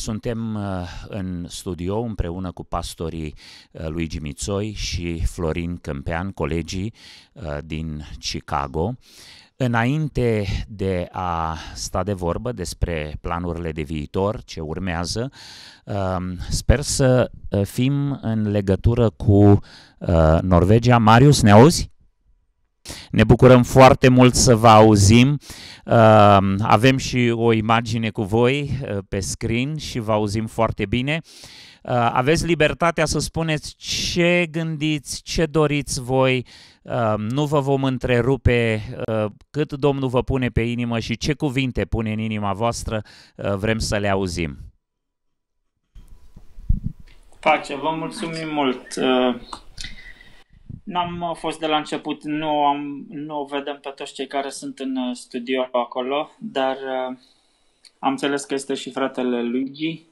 Suntem uh, în studio împreună cu pastorii uh, Luigi Gimițoi și Florin Câmpean, colegii uh, din Chicago. Înainte de a sta de vorbă despre planurile de viitor ce urmează, um, sper să fim în legătură cu Norvegia. Marius, ne auzi? Ne bucurăm foarte mult să vă auzim. Ehm, avem și o imagine cu voi eh, pe screen și vă auzim foarte bine. Eh, aveți libertatea să spuneți ce gândiți, ce doriți voi, ehm, nu vă vom întrerupe eh, cât Domnul vă pune pe inimă și ce cuvinte pune în inima voastră, vrem să le auzim. Pace, vă mulțumim mult. N-am uh, fost de la început, nu, am, nu vedem pe toți cei care sunt în uh, studio acolo, dar uh, am înțeles că este și fratele Luigi.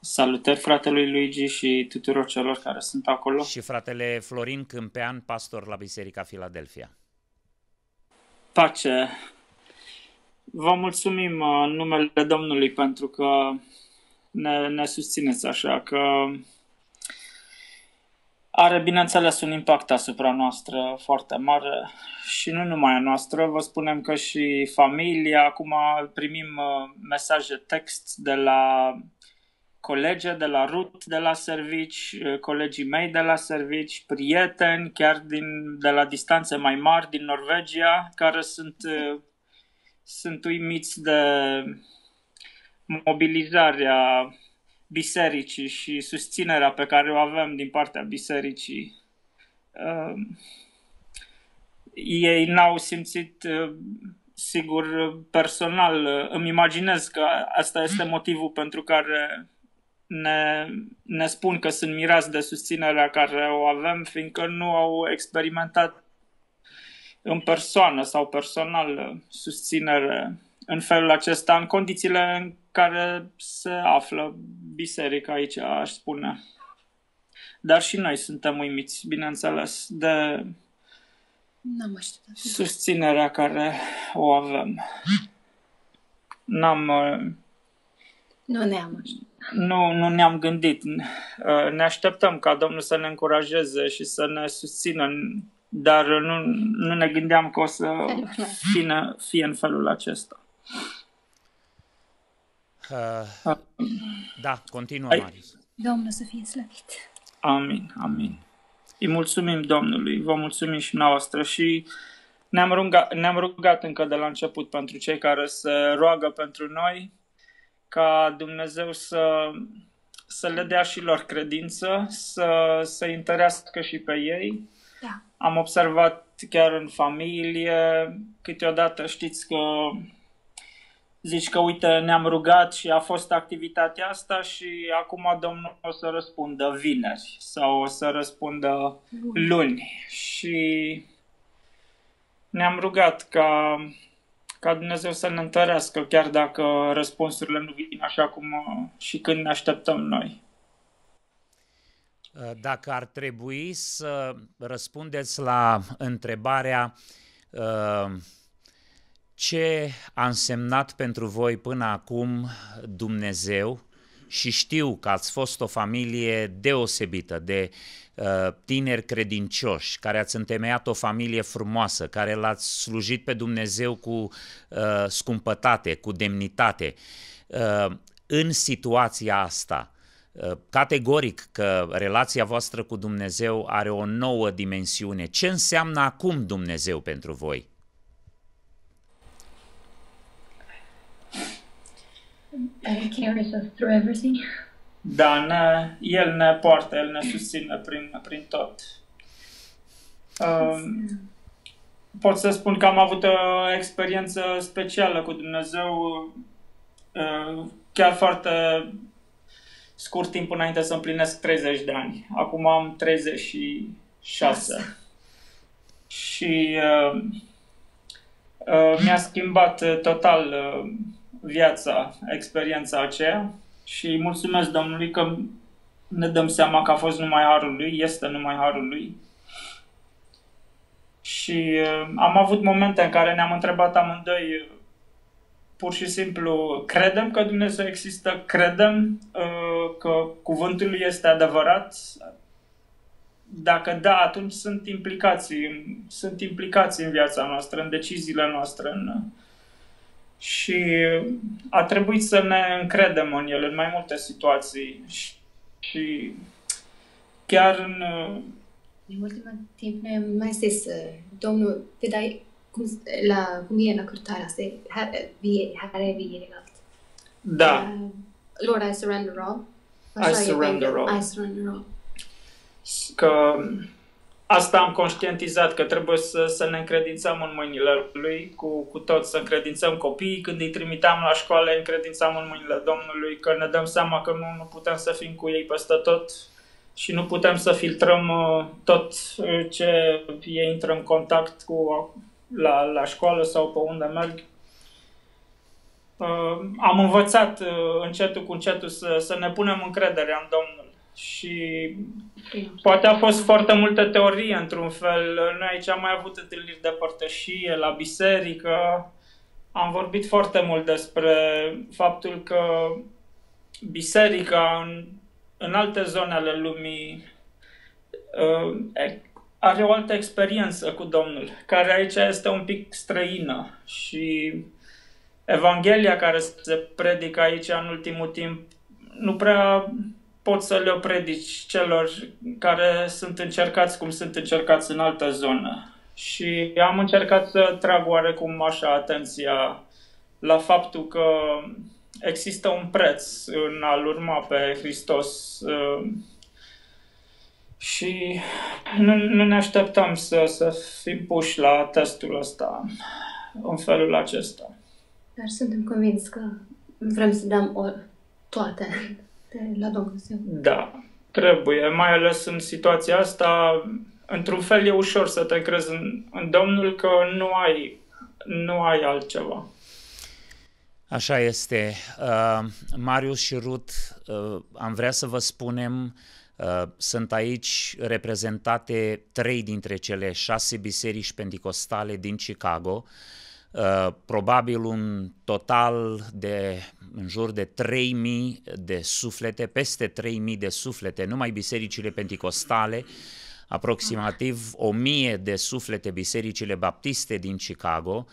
Salutări fratelui Luigi și tuturor celor care sunt acolo. Și fratele Florin Câmpean, pastor la Biserica Filadelfia. Pace! Vă mulțumim uh, numele Domnului pentru că ne, ne susțineți așa, că are, bineînțeles, un impact asupra noastră foarte mare și nu numai a noastră. Vă spunem că și familia, acum primim uh, mesaje text de la colege de la RUT de la servici, uh, colegii mei de la servici, prieteni chiar din, de la distanțe mai mari din Norvegia, care sunt, uh, sunt uimiți de mobilizarea bisericii și susținerea pe care o avem din partea bisericii. Uh, ei n-au simțit, uh, sigur, personal. îmi imaginez că asta este mm. motivul pentru care ne, ne spun că sunt mirați de susținerea care o avem, fiindcă nu au experimentat în persoană sau personal susținere în felul acesta, în condițiile în care se află biserica aici, aș spune. Dar și noi suntem uimiți, bineînțeles, de N-am susținerea care o avem. N-am... Uh, nu ne-am Nu, nu ne-am gândit. Uh, ne așteptăm ca Domnul să ne încurajeze și să ne susțină, dar nu, nu ne gândeam că o să fie, fie în felul acesta. Uh, da, continuă, Ai... Marius. Domnul să fie slăvit. Amin, amin. Îi mulțumim Domnului, vă mulțumim și noastră și ne-am rugat, ne-am rugat încă de la început pentru cei care se roagă pentru noi, ca Dumnezeu să, să le dea și lor credință, să, se întărească și pe ei. Da. Am observat chiar în familie, câteodată știți că zici că uite ne-am rugat și a fost activitatea asta și acum domnul o să răspundă vineri sau o să răspundă luni, și ne-am rugat ca, ca Dumnezeu să ne întărească chiar dacă răspunsurile nu vin așa cum uh, și când ne așteptăm noi. Uh, dacă ar trebui să răspundeți la întrebarea uh, ce a însemnat pentru voi până acum Dumnezeu și știu că ați fost o familie deosebită de uh, tineri credincioși, care ați întemeiat o familie frumoasă, care l-ați slujit pe Dumnezeu cu uh, scumpătate, cu demnitate. Uh, în situația asta, uh, categoric că relația voastră cu Dumnezeu are o nouă dimensiune. Ce înseamnă acum Dumnezeu pentru voi? Da, ne, El ne poartă, El ne susține prin, prin tot. Um, pot să spun că am avut o experiență specială cu Dumnezeu, uh, chiar foarte scurt timp înainte să împlinesc 30 de ani. Acum am 36. Și uh, uh, mi-a schimbat total uh, viața experiența aceea și mulțumesc Domnului că ne dăm seama că a fost numai harul lui, este numai harul lui. Și uh, am avut momente în care ne-am întrebat amândoi uh, pur și simplu credem că Dumnezeu există, credem uh, că cuvântul lui este adevărat. Dacă da, atunci sunt implicații, sunt implicații în viața noastră, în deciziile noastre, în și a trebuit să ne încredem în el în mai multe situații și, și chiar în... În ultimul timp ne am mai zis uh, domnul, dai cum, la, cum e la cârtarea asta, vie, care vie alt. Da. Uh, Lord, I surrender all. Așa I surrender all. I surrender all. Că Asta am conștientizat, că trebuie să, să ne încredințăm în mâinile Lui, cu, cu tot să încredințăm copiii. Când îi trimiteam la școală, încredințam în mâinile Domnului, că ne dăm seama că nu, nu putem să fim cu ei peste tot și nu putem să filtrăm uh, tot uh, ce ei intră în contact cu uh, la, la școală sau pe unde merg. Am învățat încetul cu încetul să, să ne punem încrederea în Domnul și păi, poate a fost foarte multă teorie, într-un fel. Noi aici am mai avut întâlniri de părtășie, la biserică. Am vorbit foarte mult despre faptul că biserica în, în alte zone ale lumii uh, are o altă experiență cu Domnul, care aici este un pic străină și Evanghelia care se predică aici în ultimul timp nu prea poți să le predici celor care sunt încercați cum sunt încercați în altă zonă. Și am încercat să trag oarecum așa atenția la faptul că există un preț în a-L urma pe Hristos uh, și nu, nu ne așteptam să, să fim puși la testul ăsta în felul acesta. Dar suntem convins că vrem să dăm o, toate la Dumnezeu. Da, trebuie, mai ales în situația asta, într-un fel e ușor să te crezi în, în Domnul că nu ai, nu ai altceva. Așa este. Uh, Marius și Rut, uh, am vrea să vă spunem, uh, sunt aici reprezentate trei dintre cele șase biserici pentecostale din Chicago. Uh, Uh, probabil un total de în jur de 3000 de suflete, peste 3000 de suflete, numai bisericile penticostale, aproximativ 1000 de suflete bisericile baptiste din Chicago.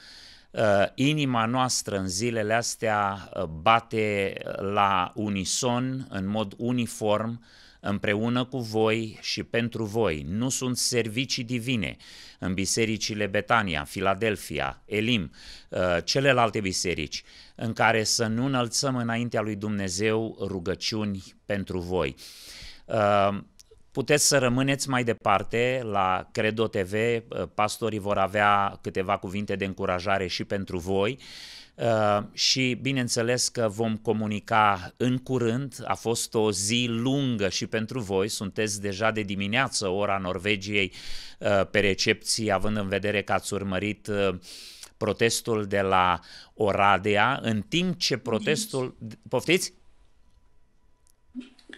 Uh, inima noastră în zilele astea uh, bate la unison, în mod uniform, împreună cu voi și pentru voi. Nu sunt servicii divine în bisericile Betania, Filadelfia, Elim, uh, celelalte biserici, în care să nu înălțăm înaintea lui Dumnezeu rugăciuni pentru voi. Uh, puteți să rămâneți mai departe la Credo TV, uh, pastorii vor avea câteva cuvinte de încurajare și pentru voi Uh, și bineînțeles că vom comunica în curând. A fost o zi lungă și pentru voi, sunteți deja de dimineață ora Norvegiei uh, pe recepții, având în vedere că ați urmărit uh, protestul de la Oradea, în timp ce protestul... Poftiți?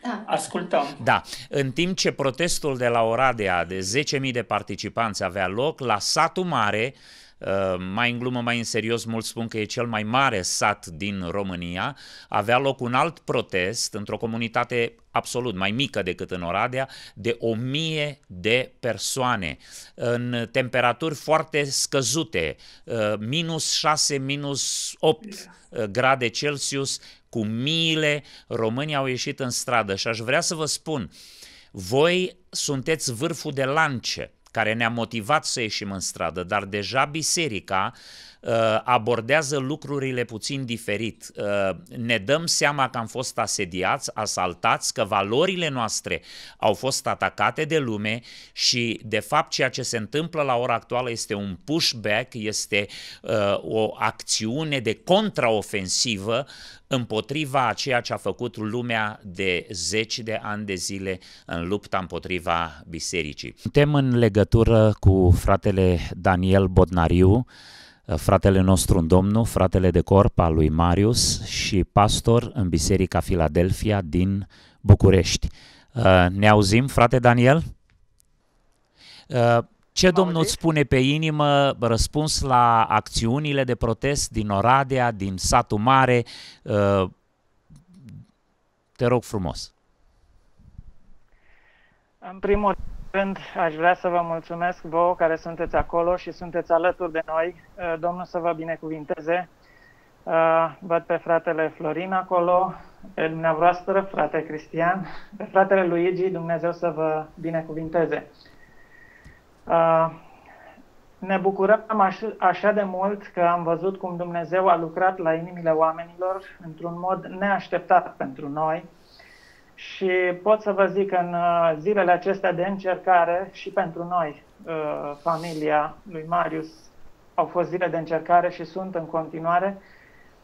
Da. Ascultăm. Da. În timp ce protestul de la Oradea de 10.000 de participanți avea loc, la satul mare, uh, Uh, mai în glumă, mai în serios, mulți spun că e cel mai mare sat din România, avea loc un alt protest într-o comunitate absolut mai mică decât în Oradea, de o mie de persoane, în temperaturi foarte scăzute, uh, minus 6, minus 8 uh, grade Celsius, cu miile românii au ieșit în stradă și aș vrea să vă spun, voi sunteți vârful de lance care ne-a motivat să ieșim în stradă, dar deja biserica Uh, abordează lucrurile puțin diferit. Uh, ne dăm seama că am fost asediați, asaltați, că valorile noastre au fost atacate de lume și, de fapt, ceea ce se întâmplă la ora actuală este un pushback, este uh, o acțiune de contraofensivă împotriva a ceea ce a făcut lumea de zeci de ani de zile în lupta împotriva bisericii. Suntem în legătură cu fratele Daniel Bodnariu, Eh, fratele nostru în Domnul, fratele de corp al lui Marius și pastor în Biserica Filadelfia din București. Eh, ne auzim, frate Daniel? Eh, ce Domnul îți spune pe inimă răspuns la acțiunile de protest din Oradea, din satul mare? Te rog frumos. În primul rând, rând, aș vrea să vă mulțumesc vouă care sunteți acolo și sunteți alături de noi. Uh, domnul să vă binecuvinteze. Uh, văd pe fratele Florin acolo, pe dumneavoastră, frate Cristian, pe fratele Luigi, Dumnezeu să vă binecuvinteze. Uh, ne bucurăm așa de mult că am văzut cum Dumnezeu a lucrat la inimile oamenilor într-un mod neașteptat pentru noi – și pot să vă zic că în uh, zilele acestea de încercare și pentru noi, uh, familia lui Marius, au fost zile de încercare și sunt în continuare.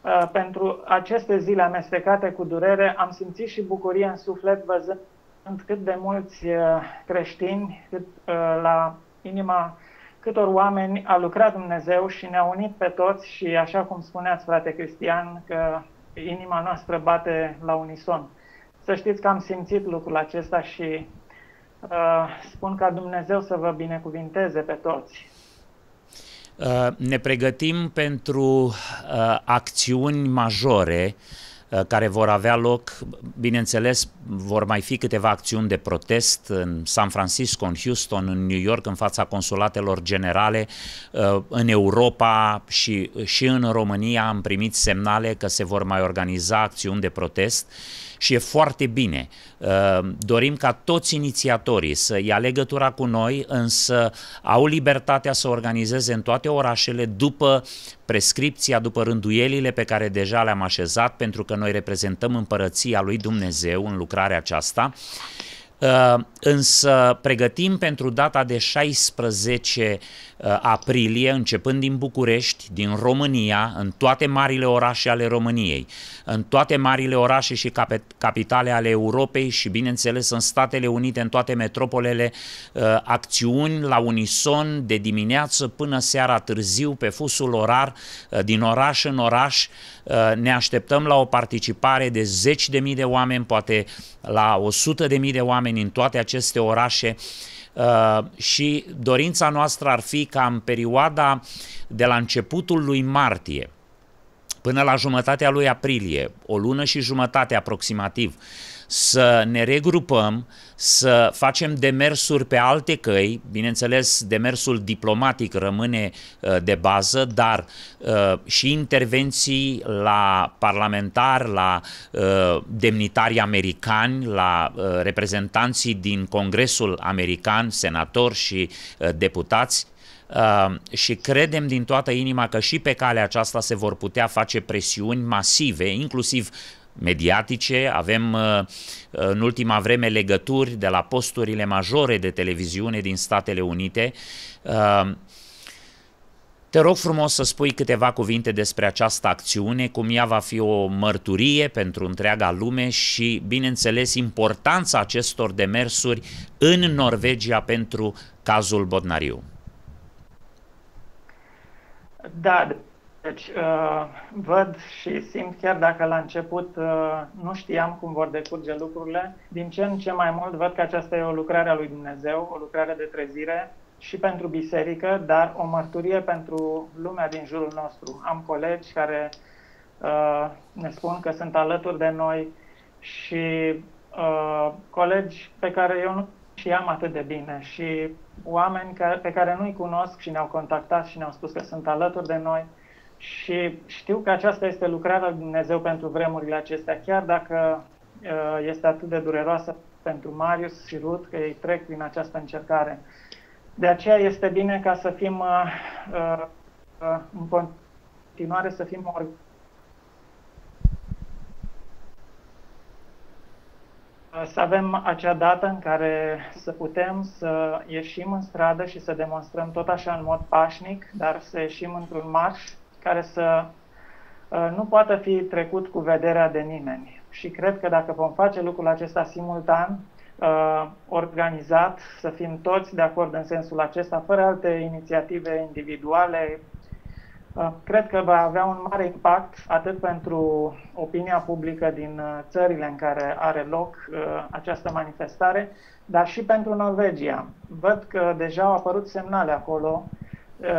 Uh, pentru aceste zile amestecate cu durere am simțit și bucurie în suflet văzând cât de mulți creștini, cât la inima câtor oameni a lucrat Dumnezeu și ne-a unit pe toți și așa cum spuneați, frate Cristian, că inima noastră bate la unison. Să știți că am simțit lucrul acesta și uh, spun ca Dumnezeu să vă binecuvinteze pe toți. Uh, ne pregătim pentru uh, acțiuni majore uh, care vor avea loc, bineînțeles, vor mai fi câteva acțiuni de protest în San Francisco, în Houston, în New York, în fața consulatelor generale, uh, în Europa și, și în România am primit semnale că se vor mai organiza acțiuni de protest și e foarte bine. Uh, dorim ca toți inițiatorii să ia legătura cu noi, însă au libertatea să organizeze în toate orașele după prescripția, după rânduielile pe care deja le-am așezat, pentru că noi reprezentăm împărăția lui Dumnezeu în lucrarea aceasta Uh, însă pregătim pentru data de 16 uh, aprilie, începând din București, din România, în toate marile orașe ale României, în toate marile orașe și capitale ale Europei și, bineînțeles, în Statele Unite, în toate metropolele, uh, acțiuni la unison de dimineață până seara târziu pe fusul orar, din oraș în oraș. Ne așteptăm la o participare de zeci de mii de oameni, poate la 100.000 de mii de oameni oameni în toate aceste orașe uh, și dorința noastră ar fi ca în perioada de la începutul lui martie până la jumătatea lui aprilie, o lună și jumătate aproximativ, să ne regrupăm, să facem demersuri pe alte căi, bineînțeles, demersul diplomatic rămâne uh, de bază, dar uh, și intervenții la parlamentari, la uh, demnitari americani, la reprezentanții din Congresul american, senatori și deputați, Uh, și credem din toată inima că și pe calea aceasta se vor putea face presiuni masive, inclusiv mediatice, avem uh, uh, în ultima vreme legături de la posturile majore de televiziune din Statele Unite. Uh, te rog frumos să spui câteva cuvinte despre această acțiune, cum ea va fi o mărturie pentru întreaga lume și, bineînțeles, importanța acestor demersuri în Norvegia pentru cazul Bodnariu. Da, deci uh, văd și simt, chiar dacă la început uh, nu știam cum vor decurge lucrurile, din ce în ce mai mult văd că aceasta e o lucrare a lui Dumnezeu, o lucrare de trezire și pentru biserică, dar o mărturie pentru lumea din jurul nostru. Am colegi care uh, ne spun că sunt alături de noi și uh, colegi pe care eu nu și am atât de bine și oameni care, pe care nu-i cunosc și ne-au contactat și ne-au spus că sunt alături de noi și știu că aceasta este lucrarea lui Dumnezeu pentru vremurile acestea, chiar dacă uh, este atât de dureroasă pentru Marius și Ruth că ei trec prin această încercare. De aceea este bine ca să fim uh, uh, în continuare să fim să avem acea dată în care să putem să ieșim în stradă și să demonstrăm tot așa în mod pașnic, dar să ieșim într-un marș care să uh, nu poată fi trecut cu vederea de nimeni. Și cred că dacă vom face lucrul acesta simultan, uh, organizat, să fim toți de acord în sensul acesta, fără alte inițiative individuale, uh, cred că va avea un mare impact atât pentru opinia publică din țările în care are loc această manifestare, dar și pentru Norvegia. Văd că deja au apărut semnale acolo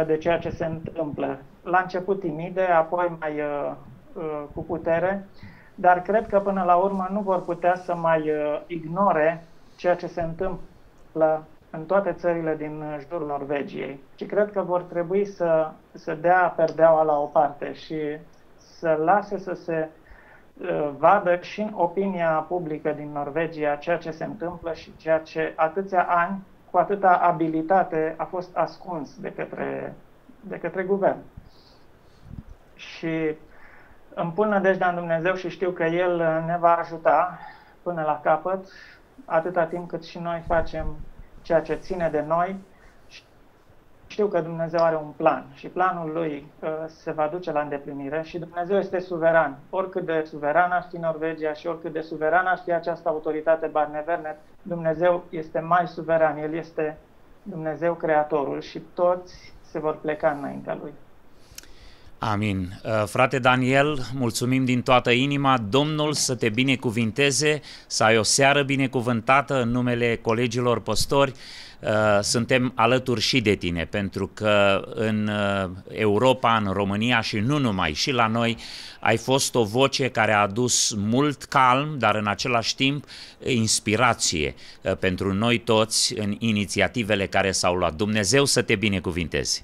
de ceea ce se întâmplă la început timide, apoi mai uh, uh, cu putere, dar cred că până la urmă nu vor putea să mai uh, ignore ceea ce se întâmplă în toate țările din uh, jurul Norvegiei, Și cred că vor trebui să, să dea perdeaua la o parte și să lase să se uh, vadă și în opinia publică din Norvegia ceea ce se întâmplă și ceea ce atâția ani cu atâta abilitate a fost ascuns de către, de către guvern și îmi pun nădejdea în Dumnezeu și știu că El ne va ajuta până la capăt, atâta timp cât și noi facem ceea ce ține de noi. Știu că Dumnezeu are un plan și planul Lui uh, se va duce la îndeplinire și Dumnezeu este suveran. Oricât de suveran ar fi Norvegia și oricât de suveran ar fi această autoritate Barnevernet, Dumnezeu este mai suveran. El este Dumnezeu Creatorul și toți se vor pleca înaintea Lui. Amin. Uh, frate Daniel, mulțumim din toată inima. Domnul să te binecuvinteze, să ai o seară binecuvântată în numele colegilor păstori. Uh, suntem alături și de tine, pentru că în uh, Europa, în România și nu numai, și la noi, ai fost o voce care a adus mult calm, dar în același timp inspirație pentru noi toți în inițiativele care s-au luat. Dumnezeu să te binecuvinteze!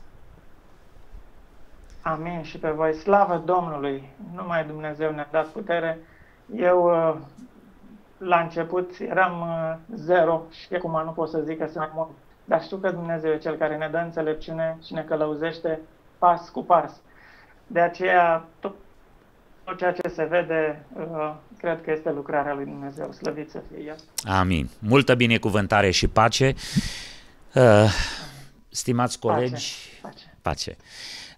Amin și pe voi. Slavă Domnului! Numai Dumnezeu ne-a dat putere. Eu uh, la început eram uh, zero și acum nu pot să zic că sunt mult. Dar știu că Dumnezeu e Cel care ne dă înțelepciune și ne călăuzește pas cu pas. De aceea tot, tot ceea ce se vede, uh, cred că este lucrarea lui Dumnezeu. Slăvit să fie El. Amin. Multă binecuvântare și pace. Stimați colegi, pace. pace. pace.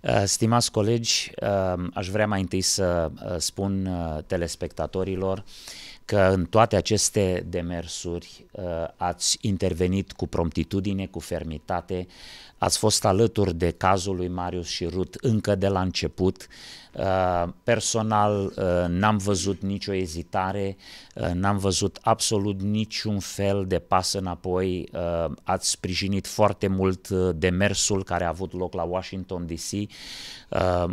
Uh, stimați colegi, uh, aș vrea mai întâi să uh, spun telespectatorilor că în toate aceste demersuri ați intervenit cu promptitudine, cu fermitate, ați fost alături de cazul lui Marius și Rut încă de la început, Uh, personal uh, n-am văzut nicio ezitare, uh, n-am văzut absolut niciun fel de pas înapoi. Ați sprijinit foarte mult demersul care a avut loc la Washington DC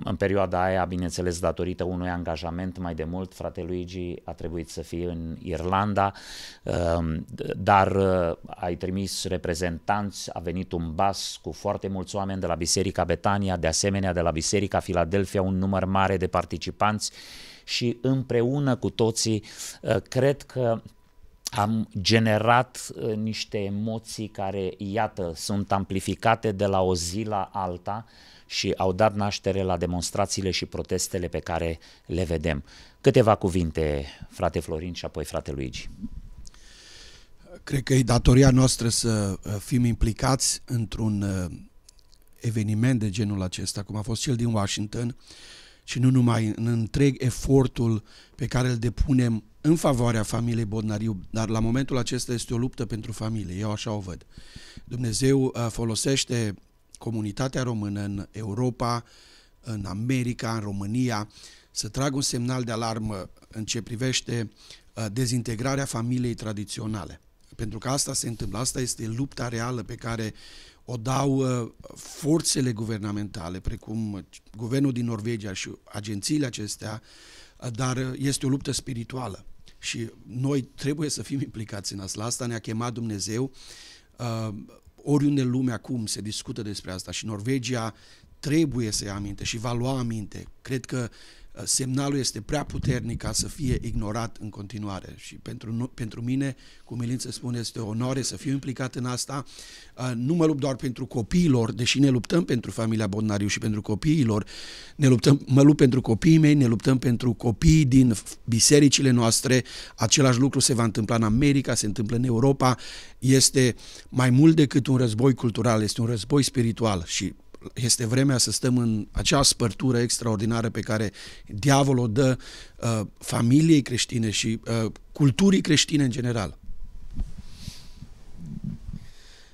în perioada aia, bineînțeles, datorită unui angajament mai de mult, frate Luigi a trebuit să fie în Irlanda, dar ai trimis reprezentanți, a venit un bas cu foarte mulți oameni de la Biserica Betania, de asemenea de la Biserica Filadelfia, un număr mare de participanți și împreună cu toții uh, cred că am generat uh, niște emoții care, iată, sunt amplificate de la o zi la alta și au dat naștere la demonstrațiile și protestele pe care le vedem. Câteva cuvinte, frate Florin și apoi frate Luigi. Cred că e datoria noastră să uh, fim implicați într-un eveniment de genul acesta, cum a fost cel din Washington, și nu numai în întreg efortul pe care îl depunem în favoarea familiei Bodnariu, dar la momentul acesta este o luptă pentru familie, eu așa o văd. Dumnezeu uh, folosește comunitatea română în Europa, în America, în România, să trag un semnal de alarmă în ce privește uh, dezintegrarea familiei tradiționale. Pentru că asta se întâmplă, asta este lupta reală pe care o dau uh, forțele guvernamentale, precum uh, guvernul din Norvegia și agențiile acestea, uh, dar este o luptă spirituală și noi trebuie să fim implicați în asta. La asta ne-a chemat Dumnezeu. Oriunde în lume acum se discută despre asta și Norvegia trebuie să ia aminte și va lua aminte. Cred că Uh, semnalul este prea puternic ca să fie ignorat în continuare și pentru, pentru mine, cum Milință spun, este o onoare să fiu implicat în asta. Uh, nu mă lupt doar pentru copiilor, deși ne luptăm pentru familia Bonnariu și pentru copiilor, ne luptăm, mă lupt pentru copiii mei, ne luptăm pentru copiii din bisericile noastre, același lucru se va întâmpla în America, se întâmplă în Europa, este mai mult decât un război cultural, este un război spiritual și este vremea să stăm în acea spărtură extraordinară pe care diavolul o dă uh, familiei creștine și uh, culturii creștine în general.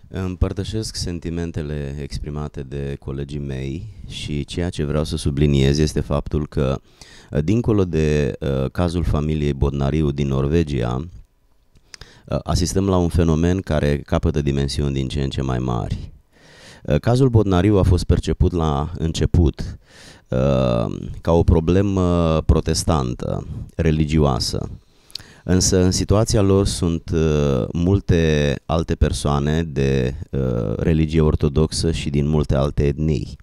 Împărtășesc sentimentele exprimate de colegii mei și ceea ce vreau să subliniez este faptul că, uh, dincolo de uh, cazul familiei Bodnariu din Norvegia, uh, asistăm la un fenomen care capătă dimensiuni din ce în ce mai mari. Eh, cazul Bodnariu a fost perceput la început eh, ca o problemă protestantă, religioasă. Însă în situația lor sunt eh, multe alte persoane de religie ortodoxă și din multe alte etnii.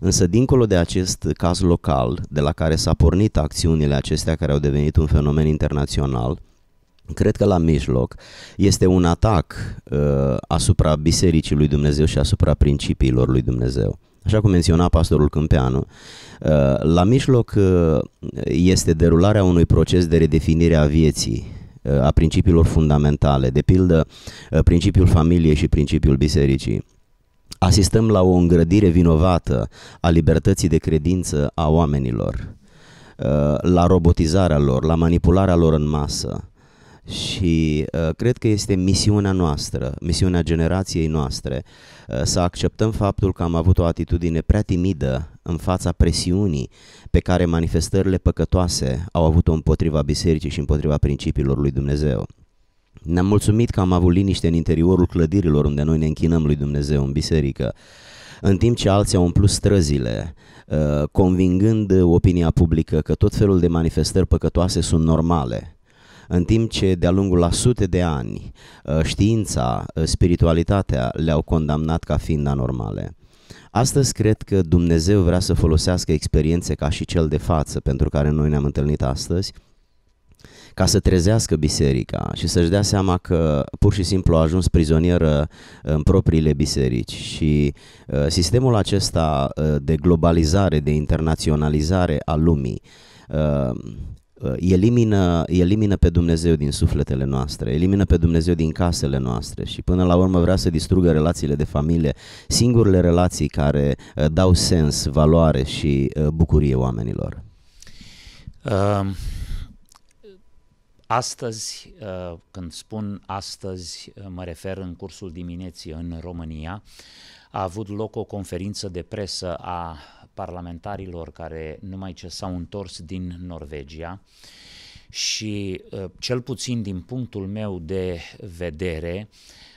Însă dincolo de acest caz local, de la care s-a pornit acțiunile acestea care au devenit un fenomen internațional, Cred că la mijloc este un atac uh, asupra Bisericii lui Dumnezeu și asupra principiilor lui Dumnezeu. Așa cum menționa pastorul Câmpeanu, uh, la mijloc uh, este derularea unui proces de redefinire a vieții, uh, a principiilor fundamentale, de pildă uh, principiul familiei și principiul bisericii. Asistăm la o îngrădire vinovată a libertății de credință a oamenilor, uh, la robotizarea lor, la manipularea lor în masă, și uh, cred că este misiunea noastră, misiunea generației noastre, uh, să acceptăm faptul că am avut o atitudine prea timidă în fața presiunii pe care manifestările păcătoase au avut-o împotriva bisericii și împotriva principiilor lui Dumnezeu. Ne-am mulțumit că am avut liniște în interiorul clădirilor unde noi ne închinăm lui Dumnezeu în biserică, în timp ce alții au umplut străzile, uh, convingând opinia publică că tot felul de manifestări păcătoase sunt normale în timp ce de-a lungul la sute de ani uh, știința, uh, spiritualitatea le-au condamnat ca fiind anormale. Astăzi cred că Dumnezeu vrea să folosească experiențe ca și cel de față pentru care noi ne-am întâlnit astăzi, ca să trezească biserica și să-și dea seama că pur și simplu a ajuns prizonieră uh, în propriile biserici și sistemul acesta de globalizare, de internaționalizare a lumii Uh, elimină, elimină pe Dumnezeu din sufletele noastre, elimină pe Dumnezeu din casele noastre și până la urmă vrea să distrugă relațiile de familie, singurele relații care uh, dau sens, valoare și uh, bucurie oamenilor. Uh, astăzi, uh, când spun astăzi, mă refer în cursul dimineții în România, a avut loc o conferință de presă a parlamentarilor care numai ce s-au întors din Norvegia și uh, cel puțin din punctul meu de vedere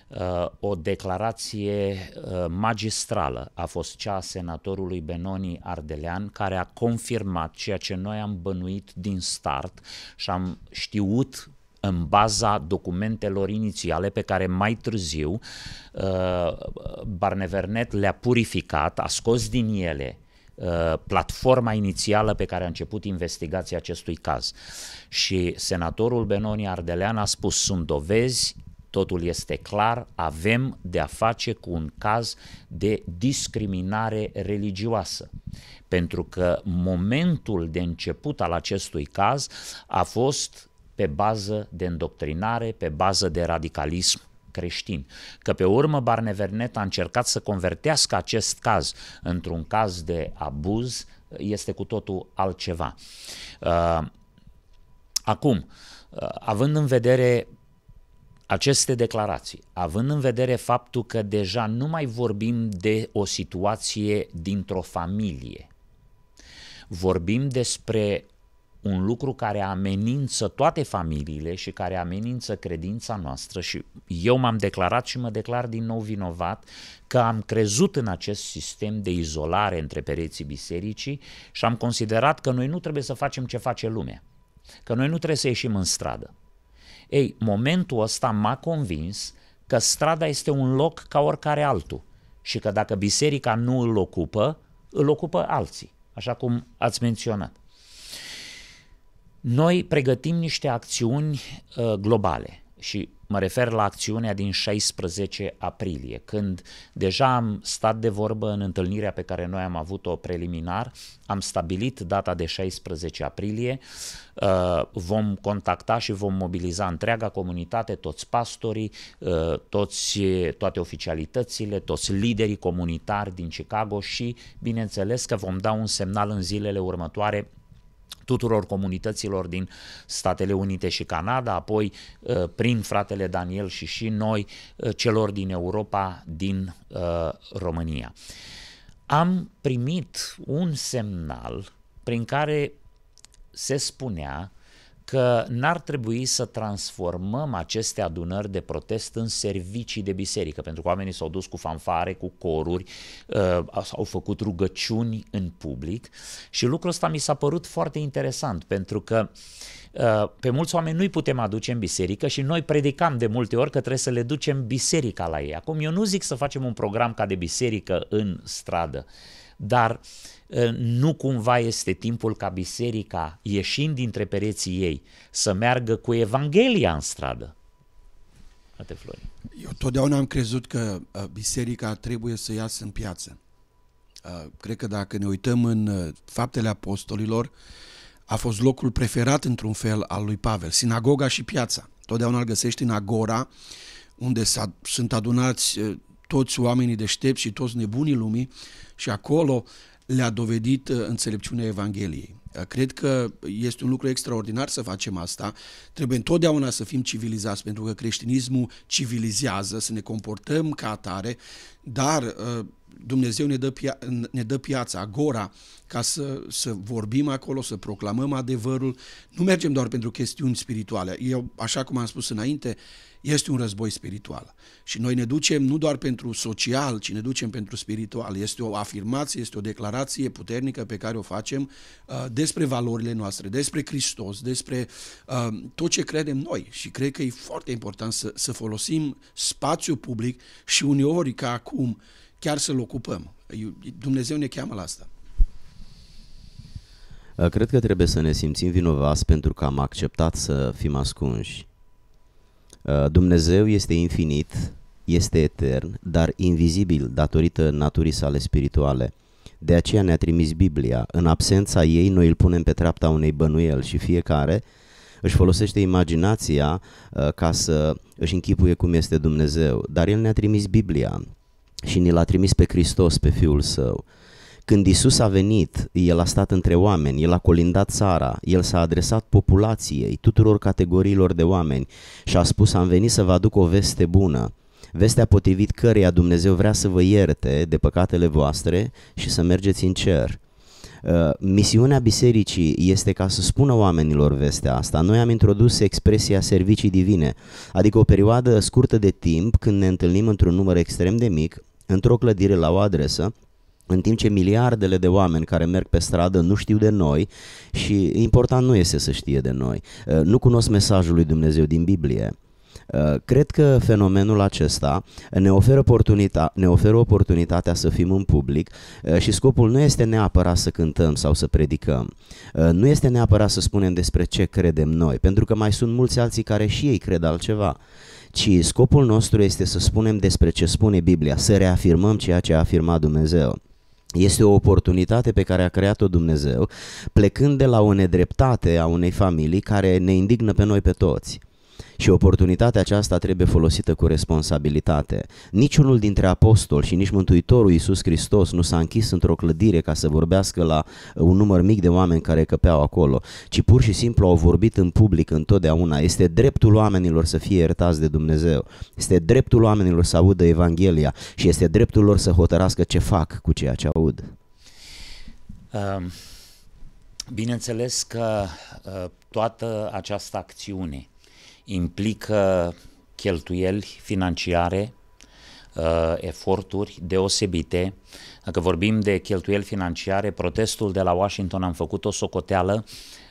uh, o declarație uh, magistrală a fost cea a senatorului Benoni Ardelean care a confirmat ceea ce noi am bănuit din start și am știut în baza documentelor inițiale pe care mai târziu Barnevernet le-a purificat, a scos din ele Uh, platforma inițială pe care a început investigația acestui caz. Și senatorul Benoni Ardelean a spus, sunt dovezi, totul este clar, avem de a face cu un caz de discriminare religioasă. Pentru că momentul de început al acestui caz a fost pe bază de îndoctrinare, pe bază de radicalism creștini. Că pe urmă Barnevernet a încercat să convertească acest caz într-un caz de abuz este cu totul altceva. Uh, acum, uh, având în vedere aceste declarații, având în vedere faptul că deja nu mai vorbim de o situație dintr-o familie, vorbim despre un lucru care amenință toate familiile și care amenință credința noastră și eu m-am declarat și mă declar din nou vinovat că am crezut în acest sistem de izolare între pereții bisericii și am considerat că noi nu trebuie să facem ce face lumea, că noi nu trebuie să ieșim în stradă. Ei, momentul ăsta m-a convins că strada este un loc ca oricare altul și că dacă biserica nu îl ocupă, îl ocupă alții, așa cum ați menționat. Noi pregătim niște acțiuni uh, globale și mă refer la acțiunea din 16 aprilie, când deja am stat de vorbă în întâlnirea pe care noi am avut-o preliminar, am stabilit data de 16 aprilie, uh, vom contacta și vom mobiliza întreaga comunitate, toți pastorii, uh, toți, toate oficialitățile, toți liderii comunitari din Chicago și, bineînțeles, că vom da un semnal în zilele următoare tuturor comunităților din Statele Unite și Canada, apoi uh, prin fratele Daniel și și noi, uh, celor din Europa, din uh, România. Am primit un semnal prin care se spunea că n-ar trebui să transformăm aceste adunări de protest în servicii de biserică, pentru că oamenii s-au dus cu fanfare, cu coruri, uh, au făcut rugăciuni în public și lucrul ăsta mi s-a părut foarte interesant, pentru că uh, pe mulți oameni nu-i putem aduce în biserică și noi predicam de multe ori că trebuie să le ducem biserica la ei. Acum eu nu zic să facem un program ca de biserică în stradă, dar uh, Ă, nu cumva este timpul ca biserica, ieșind dintre pereții ei, să meargă cu Evanghelia în stradă? Frate Eu totdeauna am crezut că ă, biserica trebuie să iasă în piață. Ă, cred că dacă ne uităm în faptele apostolilor, a fost locul preferat într-un fel al lui Pavel, sinagoga și piața. Totdeauna îl găsești în agora, unde sunt adunați toți oamenii deștepți și toți nebunii lumii și acolo le-a dovedit uh, înțelepciunea Evangheliei. Uh, cred că este un lucru extraordinar să facem asta. Trebuie întotdeauna să fim civilizați, pentru că creștinismul civilizează, să ne comportăm ca atare, dar uh, Dumnezeu ne dă, pia- ne dă piața, agora, ca să, să vorbim acolo, să proclamăm adevărul. Nu mergem doar pentru chestiuni spirituale. Eu, așa cum am spus înainte, uh, este un război spiritual. Și noi ne ducem nu doar pentru social, ci ne ducem pentru spiritual. Este o afirmație, este o declarație puternică pe care o facem uh, despre valorile noastre, despre Hristos, despre uh, tot ce credem noi. Și cred că e foarte important să, să folosim spațiu public și uneori, ca acum, chiar să-l ocupăm. Dumnezeu ne cheamă la asta. Uh, cred că trebuie să ne simțim vinovați pentru că am acceptat să fim ascunși. Uh, Dumnezeu este infinit, este etern, dar invizibil datorită naturii sale spirituale. De aceea ne-a trimis Biblia. În absența ei noi îl punem pe treapta unei bănuieli și fiecare își folosește imaginația uh, ca să își închipuie cum este Dumnezeu. Dar el ne-a trimis Biblia și ne l-a trimis pe Hristos, pe Fiul Său. Când Isus a venit, El a stat între oameni, El a colindat țara, El s-a adresat populației, tuturor categoriilor de oameni și a spus, am venit să vă aduc o veste bună, vestea potrivit căreia Dumnezeu vrea să vă ierte de păcatele voastre și să mergeți în cer. Uh, misiunea bisericii este ca să spună oamenilor vestea asta. Noi am introdus expresia servicii divine, adică o perioadă scurtă de timp când ne întâlnim într-un număr extrem de mic, într-o clădire la o adresă, în timp ce miliardele de oameni care merg pe stradă nu știu de noi și important nu este să știe de noi. Uh, nu cunosc mesajul lui Dumnezeu din Biblie. Uh, cred că fenomenul acesta ne oferă, oportunita- ne oferă oportunitatea să fim în public uh, și scopul nu este neapărat să cântăm sau să predicăm. Nu este neapărat să spunem despre ce credem noi, pentru că mai sunt mulți alții care și ei cred altceva ci scopul nostru este să spunem despre ce spune Biblia, să reafirmăm ceea ce a afirmat Dumnezeu. Este o oportunitate pe care a creat-o Dumnezeu, plecând de la o nedreptate a unei familii care ne indignă pe noi pe toți. Și oportunitatea aceasta trebuie folosită cu responsabilitate. Niciunul dintre apostoli și nici Mântuitorul Iisus Hristos nu s-a închis într-o clădire ca să vorbească la uh, un număr mic de oameni care căpeau acolo, ci pur și simplu au vorbit în public întotdeauna. Este dreptul oamenilor să fie iertați de Dumnezeu. Este dreptul oamenilor să audă Evanghelia și este dreptul lor să hotărască ce fac cu ceea ce aud. Um, bineînțeles că uh, toată această acțiune implică cheltuieli financiare, uh, eforturi deosebite. Dacă vorbim de cheltuieli financiare, protestul de la Washington am făcut o socoteală,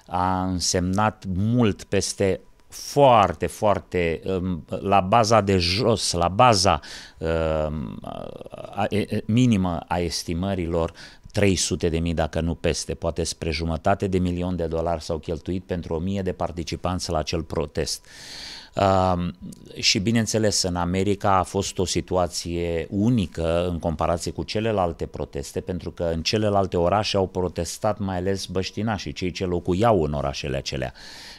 a însemnat mult peste foarte, foarte um, la baza de jos, la baza um, minimă a estimărilor 300 de mii, dacă nu peste, poate spre jumătate de milion de dolari s-au cheltuit pentru o mie de participanți la acel protest. Uh, și bineînțeles, în America a fost o situație unică în comparație cu celelalte proteste, pentru că în celelalte orașe au protestat mai ales băștinașii, cei ce locuiau în orașele acelea.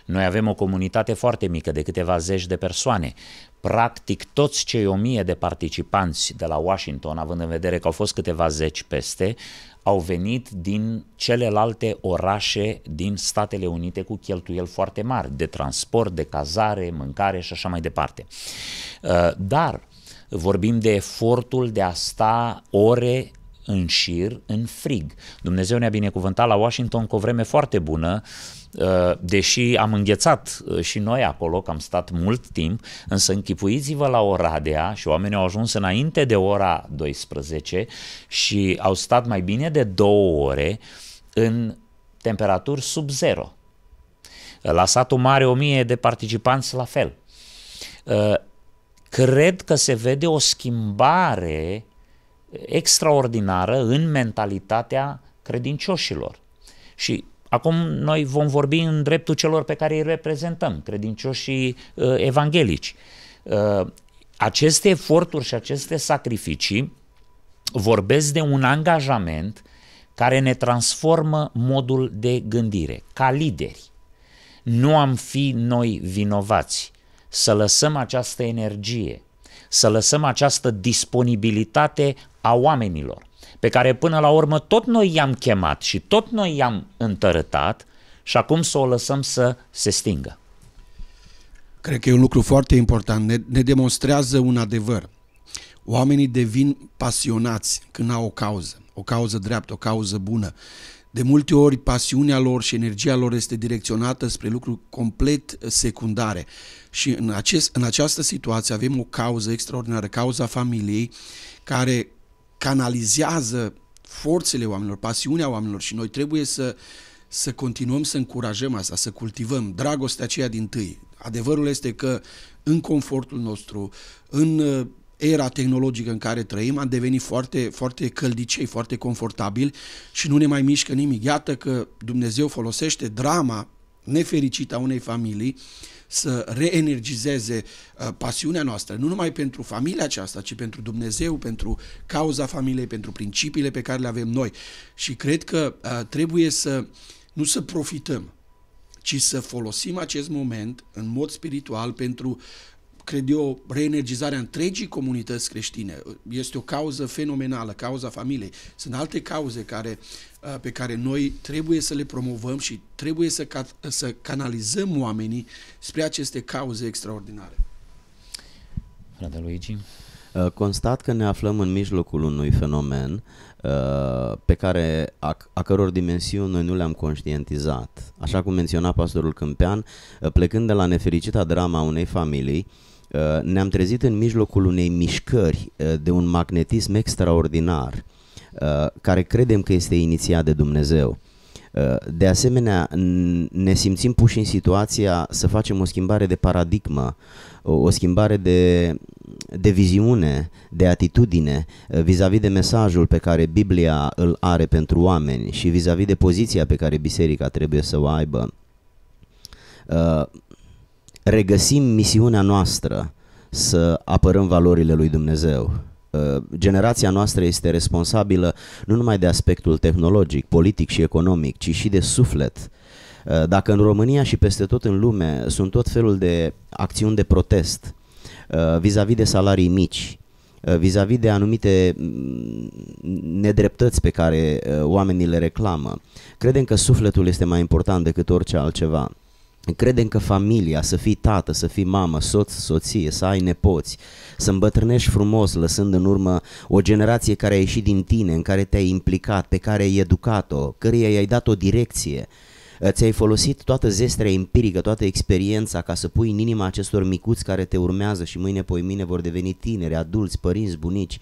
Noi avem o comunitate foarte mică, de câteva zeci de persoane. Practic toți cei o mie de participanți de la Washington, având în vedere că au fost câteva zeci peste, au venit din celelalte orașe din Statele Unite cu cheltuieli foarte mari de transport, de cazare, mâncare și așa mai departe. Uh, dar vorbim de efortul de a sta ore în șir, în frig. Dumnezeu ne-a binecuvântat la Washington cu o vreme foarte bună, uh, deși am înghețat uh, și noi acolo, că am stat mult timp, însă închipuiți-vă la Oradea și oamenii au ajuns înainte de ora 12 și au stat mai bine de două ore în temperaturi sub zero. La satul mare, o mie de participanți la fel. Uh, cred că se vede o schimbare extraordinară în mentalitatea credincioșilor. Și acum noi vom vorbi în dreptul celor pe care îi reprezentăm, credincioșii uh, evanghelici. Uh, aceste eforturi și aceste sacrificii vorbesc de un angajament care ne transformă modul de gândire, ca lideri. Nu am fi noi vinovați. Să lăsăm această energie, să lăsăm această disponibilitate a oamenilor, pe care până la urmă tot noi i-am chemat și tot noi i-am întărătat și acum să o lăsăm să se stingă. Cred că e un lucru foarte important. Ne, ne demonstrează un adevăr. Oamenii devin pasionați când au o cauză, o cauză dreaptă, o cauză bună. De multe ori pasiunea lor și energia lor este direcționată spre lucruri complet secundare. Și în, acest, în această situație avem o cauză extraordinară, cauza familiei, care canalizează forțele oamenilor, pasiunea oamenilor și noi trebuie să, să continuăm să încurajăm asta, să cultivăm dragostea aceea din tâi. Adevărul este că în confortul nostru, în uh, era tehnologică în care trăim, am devenit foarte, foarte căldicei, foarte confortabil și nu ne mai mișcă nimic. Iată că Dumnezeu folosește drama nefericită a unei familii să reenergizeze uh, pasiunea noastră, nu numai pentru familia aceasta, ci pentru Dumnezeu, pentru cauza familiei, pentru principiile pe care le avem noi. Și cred că uh, trebuie să nu să profităm, ci să folosim acest moment în mod spiritual pentru cred eu, reenergizarea întregii comunități creștine. Este o cauză fenomenală, cauza familiei. Sunt alte cauze care, uh, pe care noi trebuie să le promovăm și trebuie să, să canalizăm oamenii spre aceste cauze extraordinare. Frate Luigi? Uh, constat că ne aflăm în mijlocul unui fenomen uh, pe care, a, a căror dimensiuni noi nu le-am conștientizat. Așa cum menționa pastorul Câmpean, plecând de la nefericita drama unei familii, Uh, ne-am trezit în mijlocul unei mișcări uh, de un magnetism extraordinar uh, care credem că este inițiat de Dumnezeu. De asemenea, ne simțim puși în situația să facem o schimbare de paradigmă, o schimbare de, de viziune, de atitudine vis-a-vis -vis de mesajul pe care Biblia îl are pentru oameni și vis-a-vis -vis de poziția pe care biserica trebuie să o aibă regăsim misiunea noastră să apărăm valorile lui Dumnezeu. Uh, generația noastră este responsabilă nu numai de aspectul tehnologic, politic și economic, ci și de suflet. Uh, dacă în România și peste tot în lume sunt tot felul de acțiuni de protest uh, vis-a-vis -vis de salarii mici, vis-a-vis -vis de anumite mm, nedreptăți pe care oamenii le reclamă, credem că sufletul este mai important decât orice altceva. Credem că familia, să fii tată, să fii mamă, soț, soție, să ai nepoți, să îmbătrânești frumos, lăsând în urmă o generație care a ieșit din tine, în care te-ai implicat, pe care ai educat-o, căreia i-ai dat o direcție, ți-ai folosit toată zestrea empirică, toată experiența ca să pui în inima acestor micuți care te urmează și mâine, poimine vor deveni tineri, adulți, părinți, bunici.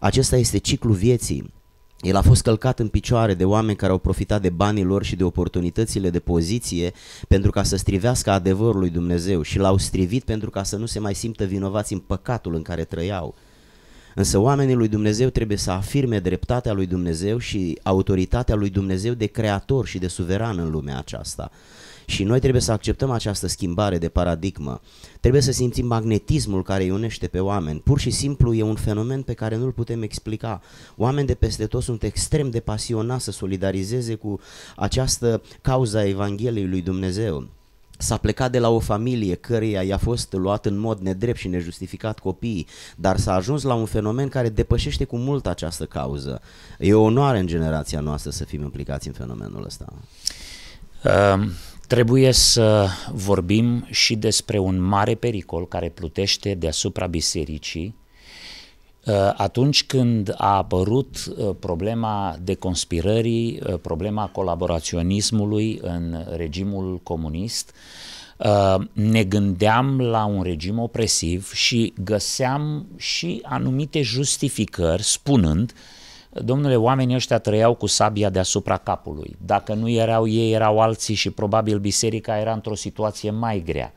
Acesta este ciclu vieții el a fost călcat în picioare de oameni care au profitat de banii lor și de oportunitățile de poziție pentru ca să strivească adevărul lui Dumnezeu și l-au strivit pentru ca să nu se mai simtă vinovați în păcatul în care trăiau. Însă oamenii lui Dumnezeu trebuie să afirme dreptatea lui Dumnezeu și autoritatea lui Dumnezeu de creator și de suveran în lumea aceasta. Și noi trebuie să acceptăm această schimbare de paradigmă. Trebuie să simțim magnetismul care îi unește pe oameni. Pur și simplu e un fenomen pe care nu-l putem explica. Oameni de peste tot sunt extrem de pasionați să solidarizeze cu această cauza Evangheliei lui Dumnezeu s-a plecat de la o familie căreia i-a fost luat în mod nedrept și nejustificat copiii, dar s-a ajuns la un fenomen care depășește cu mult această cauză. E o onoare în generația noastră să fim implicați în fenomenul ăsta. Um, Trebuie să vorbim și despre un mare pericol care plutește deasupra bisericii uh, atunci când a apărut uh, problema de conspirării, uh, problema colaboraționismului în regimul comunist, ne gândeam la un regim opresiv și găseam și anumite justificări spunând Domnule, oamenii ăștia trăiau cu sabia deasupra capului. Dacă nu erau ei, erau alții și probabil biserica era într-o situație mai grea.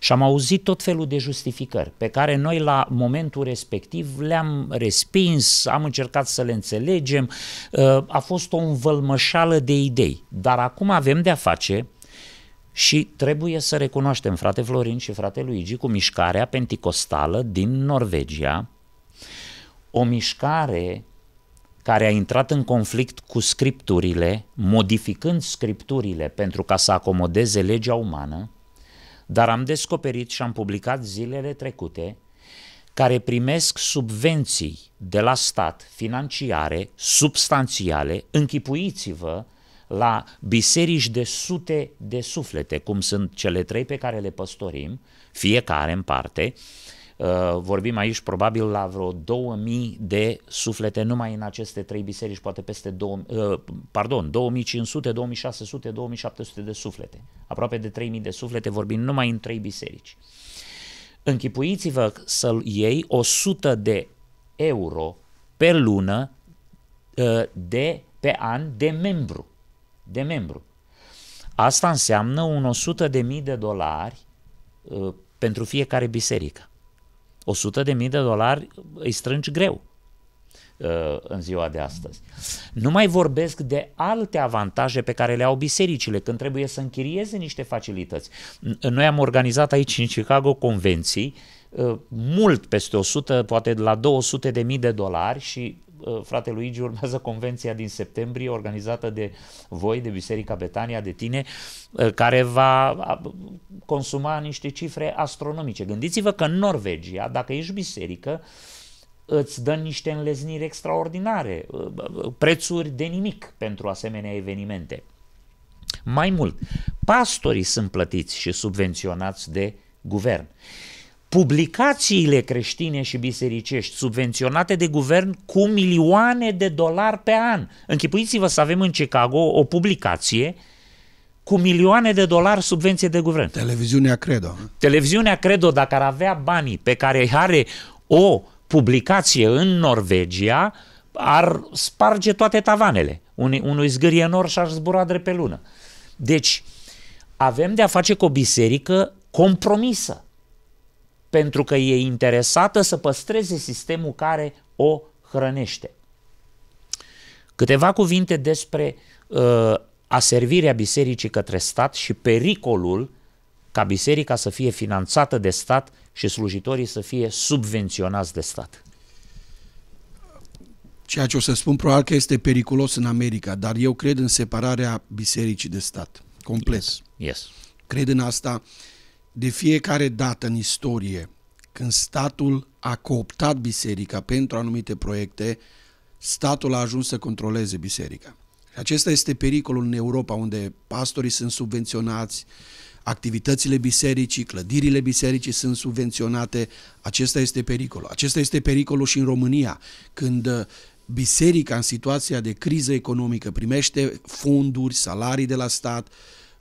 Și am auzit tot felul de justificări pe care noi la momentul respectiv le-am respins, am încercat să le înțelegem, uh, a fost o învălmășală de idei. Dar acum avem de-a face și trebuie să recunoaștem, frate Florin și frate Luigi, cu mișcarea penticostală din Norvegia, o mișcare care a intrat în conflict cu scripturile, modificând scripturile pentru ca să acomodeze legea umană, dar am descoperit și am publicat zilele trecute care primesc subvenții de la stat financiare substanțiale, închipuiți-vă la biserici de sute de suflete, cum sunt cele trei pe care le păstorim, fiecare în parte, Uh, vorbim aici probabil la vreo 2000 de suflete numai în aceste trei biserici, poate peste 2, uh, pardon, 2500, 2600, 2700 de suflete. Aproape de 3000 de suflete vorbim numai în trei biserici. Închipuiți-vă să iei 100 de euro pe lună uh, de pe an de membru. De membru. Asta înseamnă un 100 de mii de dolari pentru fiecare biserică. 100 de mii de dolari îi strângi greu uh, în ziua de astăzi. Nu mai vorbesc de alte avantaje pe care le au bisericile când trebuie să închirieze niște facilități. Noi am organizat aici în Chicago convenții uh, mult peste 100, poate la 200 de mii de dolari și Uh, frate Luigi, urmează convenția din septembrie organizată de voi, de Biserica Betania, de tine, uh, care va uh, consuma niște cifre astronomice. Gândiți-vă că în Norvegia, dacă ești biserică, îți dă niște înlezniri extraordinare, prețuri de nimic pentru asemenea evenimente. Mai mult, pastorii sunt plătiți și subvenționați de guvern publicațiile creștine și bisericești subvenționate de guvern cu milioane de dolari pe an. Închipuiți-vă să avem în Chicago o publicație cu milioane de dolari subvenție de guvern. Televiziunea Credo. Televiziunea Credo, dacă ar avea banii pe care are o publicație în Norvegia, ar sparge toate tavanele. Unui, unui zgârie nor și-ar zbura drept pe lună. Deci, avem de a face cu o biserică compromisă pentru că e interesată să păstreze sistemul care o hrănește. Câteva cuvinte despre uh, aservirea bisericii către stat și pericolul ca biserica să fie finanțată de stat și slujitorii să fie subvenționați de stat. Ceea ce o să spun probabil că este periculos în America, dar eu cred în separarea bisericii de stat, complet. Yes. yes. Cred în asta uh, de fiecare dată în istorie, când statul a cooptat biserica pentru anumite proiecte, statul a ajuns să controleze biserica. Acesta este pericolul în Europa, unde pastorii sunt subvenționați, activitățile bisericii, clădirile bisericii sunt subvenționate. Acesta este pericolul. Acesta este pericolul și în România, când uh, biserica în situația de criză economică primește fonduri, salarii de la stat,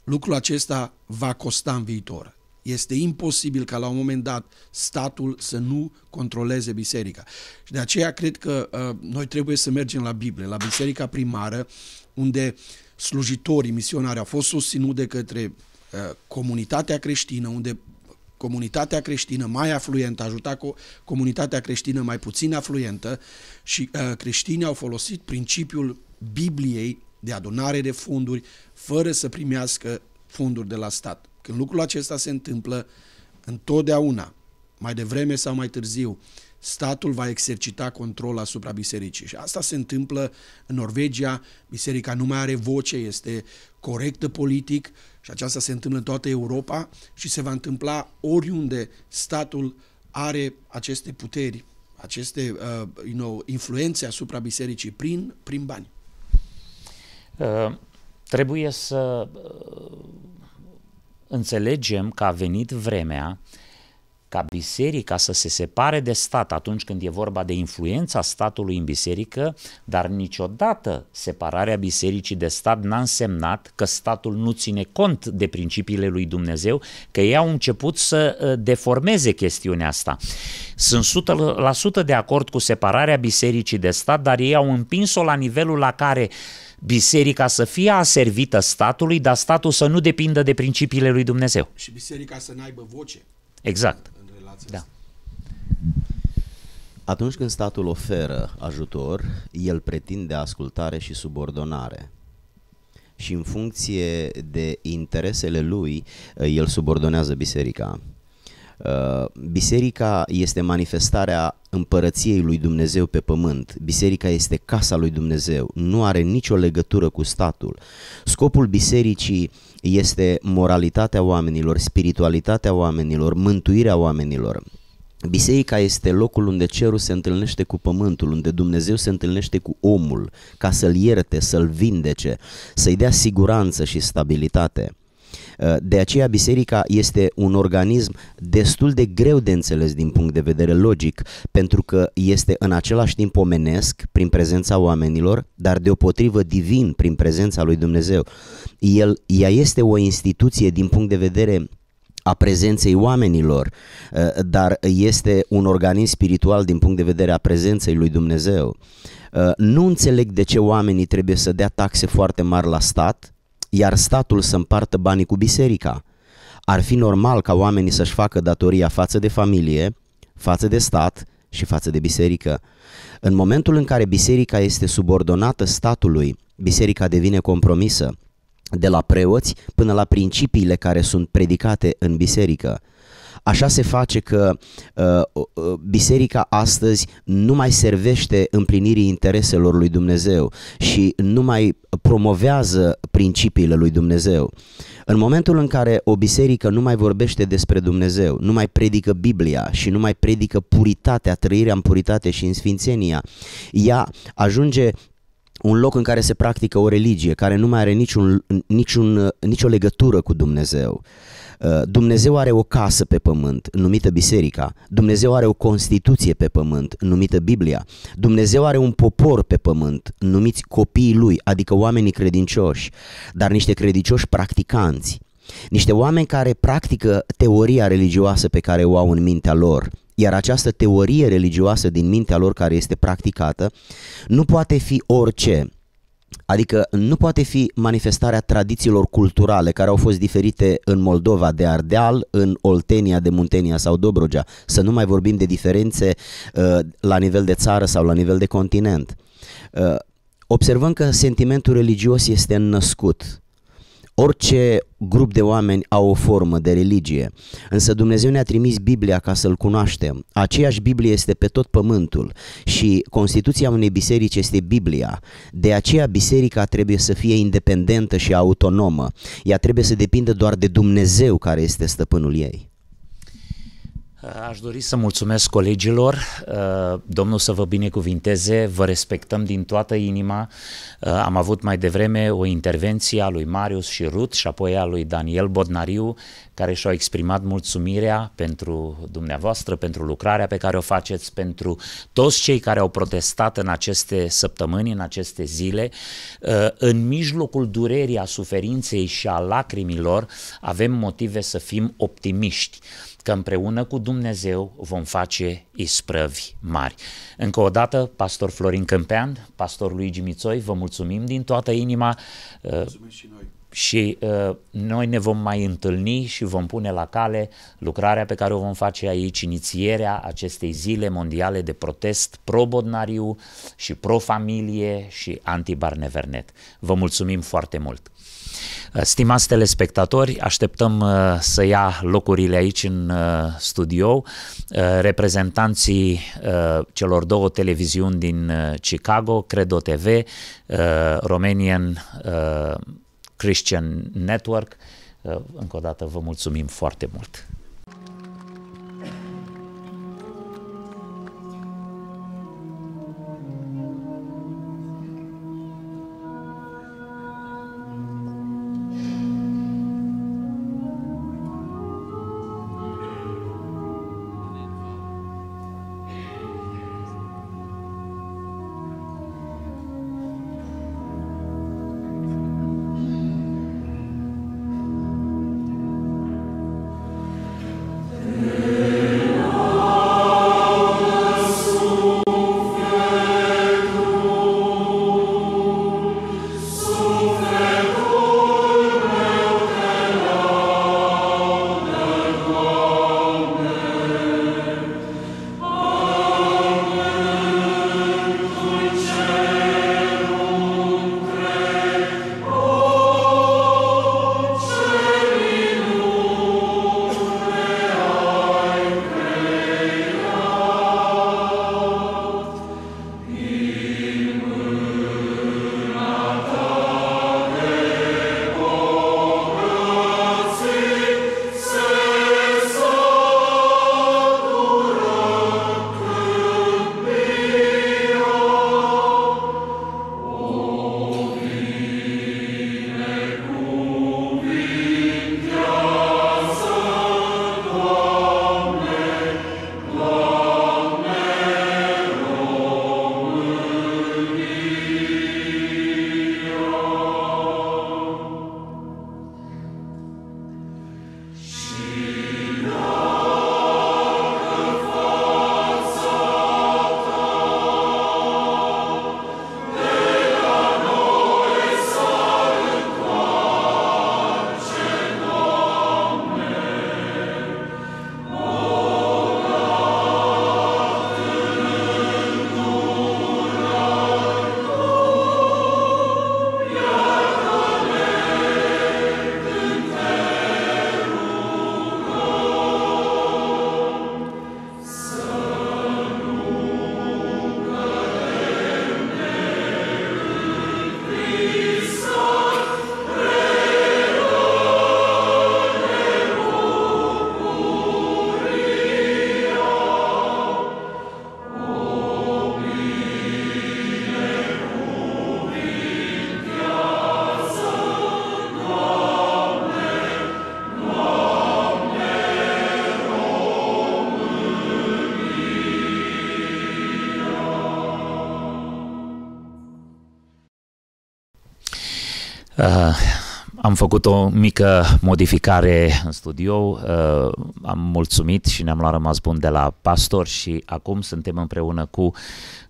lucrul acesta va costa în viitor. Este imposibil ca la un moment dat statul să nu controleze biserica. Și de aceea cred că uh, noi trebuie să mergem la Biblie, la biserica primară, unde slujitorii misionari au fost susținuți de către uh, comunitatea creștină, unde comunitatea creștină mai afluentă, ajuta cu comunitatea creștină mai puțin afluentă și uh, creștinii au folosit principiul Bibliei de adunare de fonduri fără să primească fonduri de la stat. Când lucrul acesta se întâmplă, întotdeauna, mai devreme sau mai târziu, statul va exercita control asupra bisericii. Și asta se întâmplă în Norvegia, biserica nu mai are voce, este corectă politic și aceasta se întâmplă în toată Europa și se va întâmpla oriunde statul are aceste puteri, aceste uh, you know, influențe asupra bisericii prin, prin bani. Uh, trebuie să uh, înțelegem că a venit vremea ca biserica să se separe de stat atunci când e vorba de influența statului în biserică, dar niciodată separarea bisericii de stat n-a însemnat că statul nu ține cont de principiile lui Dumnezeu, că ei au început să ă, deformeze chestiunea asta. Sunt 100% de acord cu separarea bisericii de stat, dar ei au împins-o la nivelul la care uh, biserica să fie aservită statului, dar statul să nu depindă de principiile lui Dumnezeu. Și biserica să n-aibă voce. Exact. În, în relația da. Asta. Atunci când statul oferă ajutor, el pretinde ascultare și subordonare. Și în funcție de interesele lui, el subordonează biserica. Uh, biserica este manifestarea împărăției lui Dumnezeu pe pământ. Biserica este casa lui Dumnezeu, nu are nicio legătură cu statul. Scopul bisericii este moralitatea oamenilor, spiritualitatea oamenilor, mântuirea oamenilor. Biserica este locul unde cerul se întâlnește cu pământul, unde Dumnezeu se întâlnește cu omul, ca să-l ierte, să-l vindece, să-i dea siguranță și stabilitate. Eh, de aceea biserica este un organism destul de greu de înțeles din punct de vedere logic, pentru că este în același timp omenesc prin prezența oamenilor, dar deopotrivă divin prin prezența lui Dumnezeu. El, ea este o instituție din punct de vedere a prezenței oamenilor, eh, dar este un organism spiritual din punct de vedere a prezenței lui Dumnezeu. Eh, nu înțeleg de ce oamenii trebuie să dea taxe foarte mari la stat iar statul să împartă banii cu biserica. Ar fi normal ca oamenii să-și facă datoria față de familie, față de stat și față de biserică. În momentul în care biserica este subordonată statului, biserica devine compromisă, de la preoți până la principiile care sunt predicate în biserică. Așa se face că uh, uh, biserica astăzi nu mai servește împlinirii intereselor lui Dumnezeu și nu mai promovează principiile lui Dumnezeu. În momentul în care o biserică nu mai vorbește despre Dumnezeu, nu mai predică Biblia și nu mai predică puritatea, trăirea în puritate și în sfințenia, ea ajunge un loc în care se practică o religie care nu mai are niciun, niciun, nicio legătură cu Dumnezeu. Uh, Dumnezeu are o casă pe pământ numită biserica, Dumnezeu are o constituție pe pământ numită Biblia, Dumnezeu are un popor pe pământ numiți copiii lui, adică oamenii credincioși, dar niște credincioși practicanți, niște oameni care practică teoria religioasă pe care o au în mintea lor, iar această teorie religioasă din mintea lor care este practicată nu poate fi orice, Adică nu poate fi manifestarea tradițiilor culturale care au fost diferite în Moldova de Ardeal, în Oltenia de Muntenia sau Dobrogea, să nu mai vorbim de diferențe uh, la nivel de țară sau la nivel de continent. Uh, observăm că sentimentul religios este născut Orice grup de oameni au o formă de religie, însă Dumnezeu ne-a trimis Biblia ca să-L cunoaștem. Aceeași Biblie este pe tot pământul și Constituția unei biserici este Biblia. De aceea biserica trebuie să fie independentă și autonomă. Ea trebuie să depindă doar de Dumnezeu care este stăpânul ei. Aș dori să mulțumesc colegilor, uh, Domnul să vă binecuvinteze, vă respectăm din toată inima. Uh, am avut mai devreme o intervenție a lui Marius și Ruth și apoi a lui Daniel Bodnariu, care și-au exprimat mulțumirea pentru dumneavoastră, pentru lucrarea pe care o faceți, pentru toți cei care au protestat în aceste săptămâni, în aceste zile. Uh, în mijlocul durerii, a suferinței și a lacrimilor avem motive să fim optimiști că împreună cu Dumnezeu vom face isprăvi mari. Încă o dată, pastor Florin Câmpean, pastor Luigi Mițoi, vă mulțumim din toată inima. Uh, și noi și uh, noi ne vom mai întâlni și vom pune la cale lucrarea pe care o vom face aici, inițierea acestei zile mondiale de protest pro-Bodnariu și pro-familie și anti-Barnevernet. Vă mulțumim foarte mult! Uh, stimați telespectatori, așteptăm uh, să ia locurile aici în uh, studio reprezentanții celor două televiziuni din Chicago, Credo TV, Romanian Christian Network. Încă o dată vă mulțumim foarte mult! făcut o mică modificare în studio, uh, am mulțumit și ne-am luat rămas bun de la pastor și acum suntem împreună cu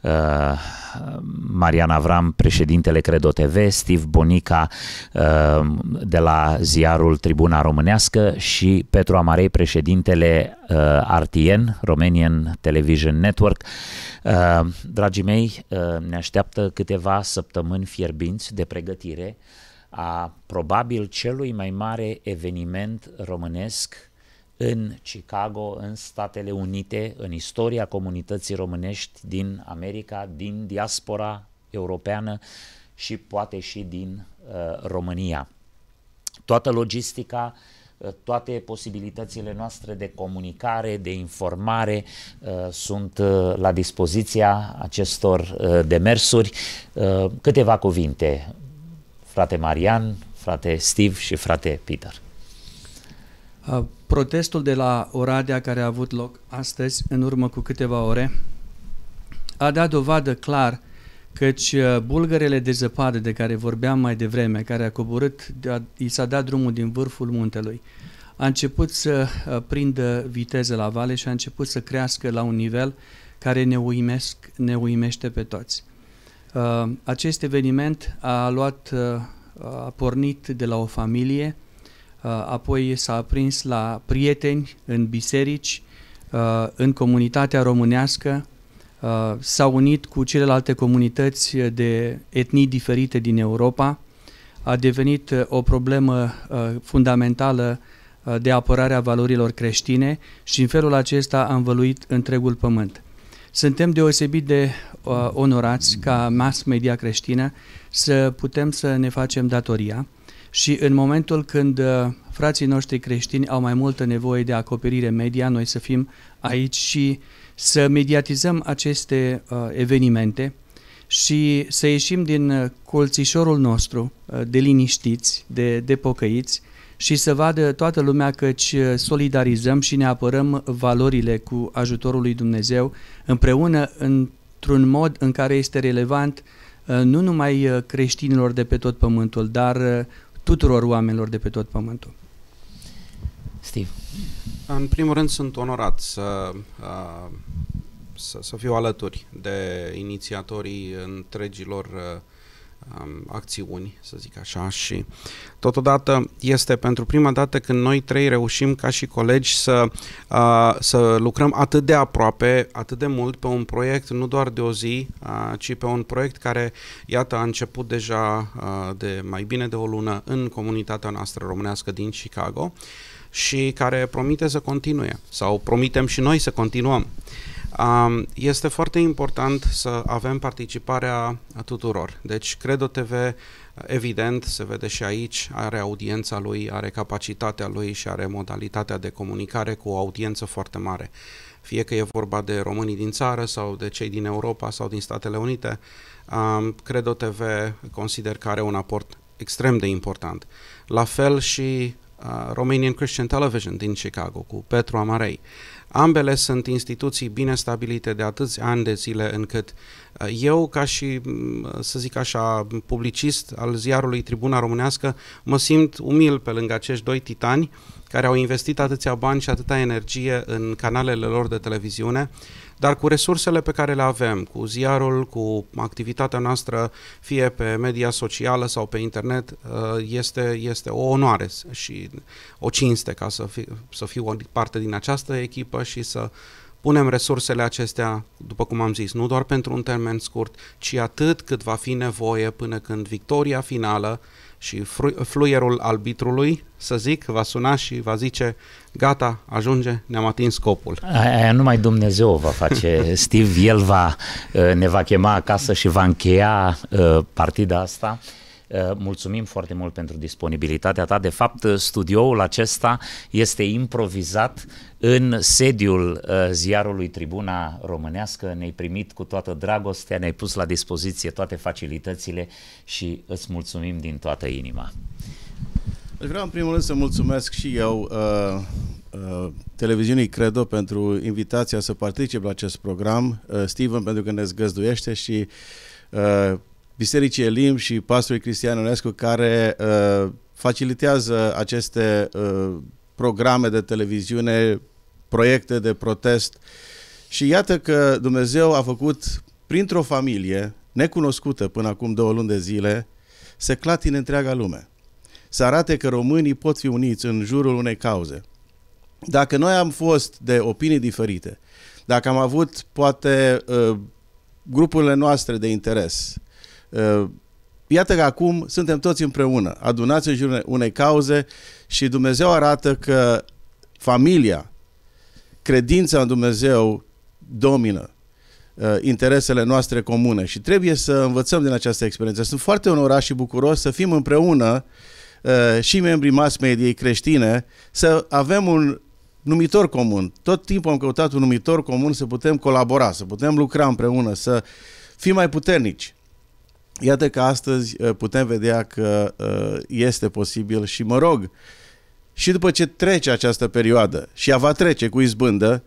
uh, Marian Avram, președintele Credo TV, Steve Bonica uh, de la ziarul Tribuna Românească și Petru Amarei, președintele RTN, Romanian Television Network. Dragii mei, ne așteaptă câteva săptămâni fierbinți de pregătire a probabil celui mai mare eveniment românesc în Chicago, în Statele Unite, în istoria comunității românești din America, din diaspora europeană și poate și din uh, România. Toată logistica uh, toate posibilitățile noastre de comunicare, de informare uh, sunt uh, la dispoziția acestor demersuri. Câteva cuvinte frate Marian, frate Steve și frate Peter. Uh, protestul de la Oradea care a avut loc astăzi, în urmă cu câteva ore, a dat dovadă clar căci uh, bulgărele de zăpadă de care vorbeam mai devreme, care a coborât, i s-a dat drumul din vârful muntelui, a început să uh, prindă viteză la vale și a început să crească la un nivel care ne, uimesc, ne uimește pe toți. Uh, acest eveniment a luat, uh, a pornit de la o familie, uh, apoi s-a aprins la prieteni în biserici, în comunitatea românească, s-a unit cu celelalte comunități de etnii diferite din Europa, a devenit o problemă fundamentală de apărarea valorilor creștine și în felul acesta a învăluit întregul pământ. Suntem deosebit de uh, onorați ca mass media creștină să putem să ne facem datoria și în momentul când uh, frații noștri creștini au mai multă nevoie de acoperire media, noi să fim aici și să mediatizăm aceste uh, evenimente și să ieșim din uh, colțișorul nostru uh, de liniștiți, de, de pocăiți și să vadă toată lumea căci uh, solidarizăm și ne apărăm valorile cu ajutorul lui Dumnezeu împreună într-un mod în care este relevant uh, nu numai uh, creștinilor de pe tot pământul, dar tuturor oamenilor de pe tot pământul. Steve. În primul rând sunt onorat să, să, să fiu alături de inițiatorii întregilor uh, um, acțiuni, să zic așa, și totodată este pentru prima dată când noi trei reușim ca și colegi să, uh, să lucrăm atât de aproape, atât de mult pe un proiect, nu doar de o zi, uh, ci pe un proiect care, iată, a început deja uh, de mai bine de o lună în comunitatea noastră românească din Chicago și care promite să continue sau promitem și noi să continuăm. Este foarte important să avem participarea tuturor. Deci, Credo TV, evident, se vede și aici, are audiența lui, are capacitatea lui și are modalitatea de comunicare cu o audiență foarte mare. Fie că e vorba de românii din țară sau de cei din Europa sau din Statele Unite, Credo TV consider că are un aport extrem de important. La fel și uh, Romanian Christian Television din Chicago cu Petru Amarei. Ambele sunt instituții bine stabilite de atâți ani de zile încât uh, eu, ca și, să zic așa, publicist al ziarului Tribuna Românească, mă simt umil pe lângă acești doi titani care au investit atâția bani și atâta energie în canalele lor de televiziune dar cu resursele pe care le avem, cu ziarul, cu activitatea noastră, fie pe media socială sau pe internet, uh, este, este o onoare și o cinste ca să, fi, să fiu o parte din această echipă și să punem resursele acestea, după cum am zis, nu doar pentru un termen scurt, ci atât cât va fi nevoie până când victoria finală și fluierul arbitrului, să zic, va suna și va zice gata, ajunge, ne-am atins scopul. Aia numai Dumnezeu va face. Steve, el va, uh, ne va chema acasă și va încheia uh, partida asta. Eh, mulțumim foarte mult pentru disponibilitatea ta. De fapt, eh, studioul acesta este improvizat în sediul eh, ziarului Tribuna Românească. Ne-ai primit cu toată dragostea, ne-ai pus la dispoziție toate facilitățile și îți mulțumim din toată inima. Deci vreau în primul rând să mulțumesc și eu uh, uh, televiziunii Credo pentru invitația să particip la acest program, uh, Steven pentru că ne zgăzduiește și uh, Bisericii Elim și pastorul Cristian Onescu care uh, facilitează aceste uh, programe de televiziune, proiecte de protest. Și iată că Dumnezeu a făcut printr-o familie necunoscută până acum două luni de zile, se clatine întreaga lume. Să arate că românii pot fi uniți în jurul unei cauze. Dacă noi am fost de opinii diferite, dacă am avut poate uh, grupurile noastre de interes, Uh, iată că acum suntem toți împreună, adunați în jurul unei cauze și Dumnezeu arată că familia, credința în Dumnezeu domină uh, interesele noastre comune și trebuie să învățăm din această experiență. Sunt foarte onorat și bucuros să fim împreună uh, și membrii mass mediei creștine să avem un numitor comun. Tot timpul am căutat un numitor comun să putem colabora, să putem lucra împreună, să fim mai puternici. Iată că astăzi uh, putem vedea că uh, este posibil și mă rog, și după ce trece această perioadă și ea va trece cu izbândă,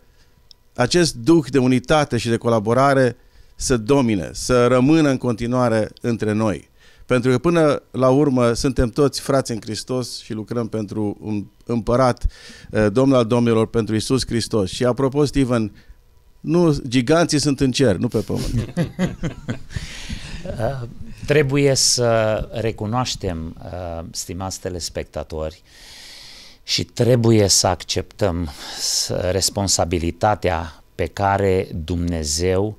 acest duh de unitate și de colaborare să domine, să rămână în continuare între noi. Pentru că până la urmă suntem toți frați în Hristos și lucrăm pentru un împărat, uh, Domnul al Domnilor, pentru Isus Hristos. Și apropo, Steven, nu, giganții sunt în cer, nu pe pământ. Uh, trebuie să recunoaștem, uh, stimați telespectatori, și trebuie să acceptăm responsabilitatea pe care Dumnezeu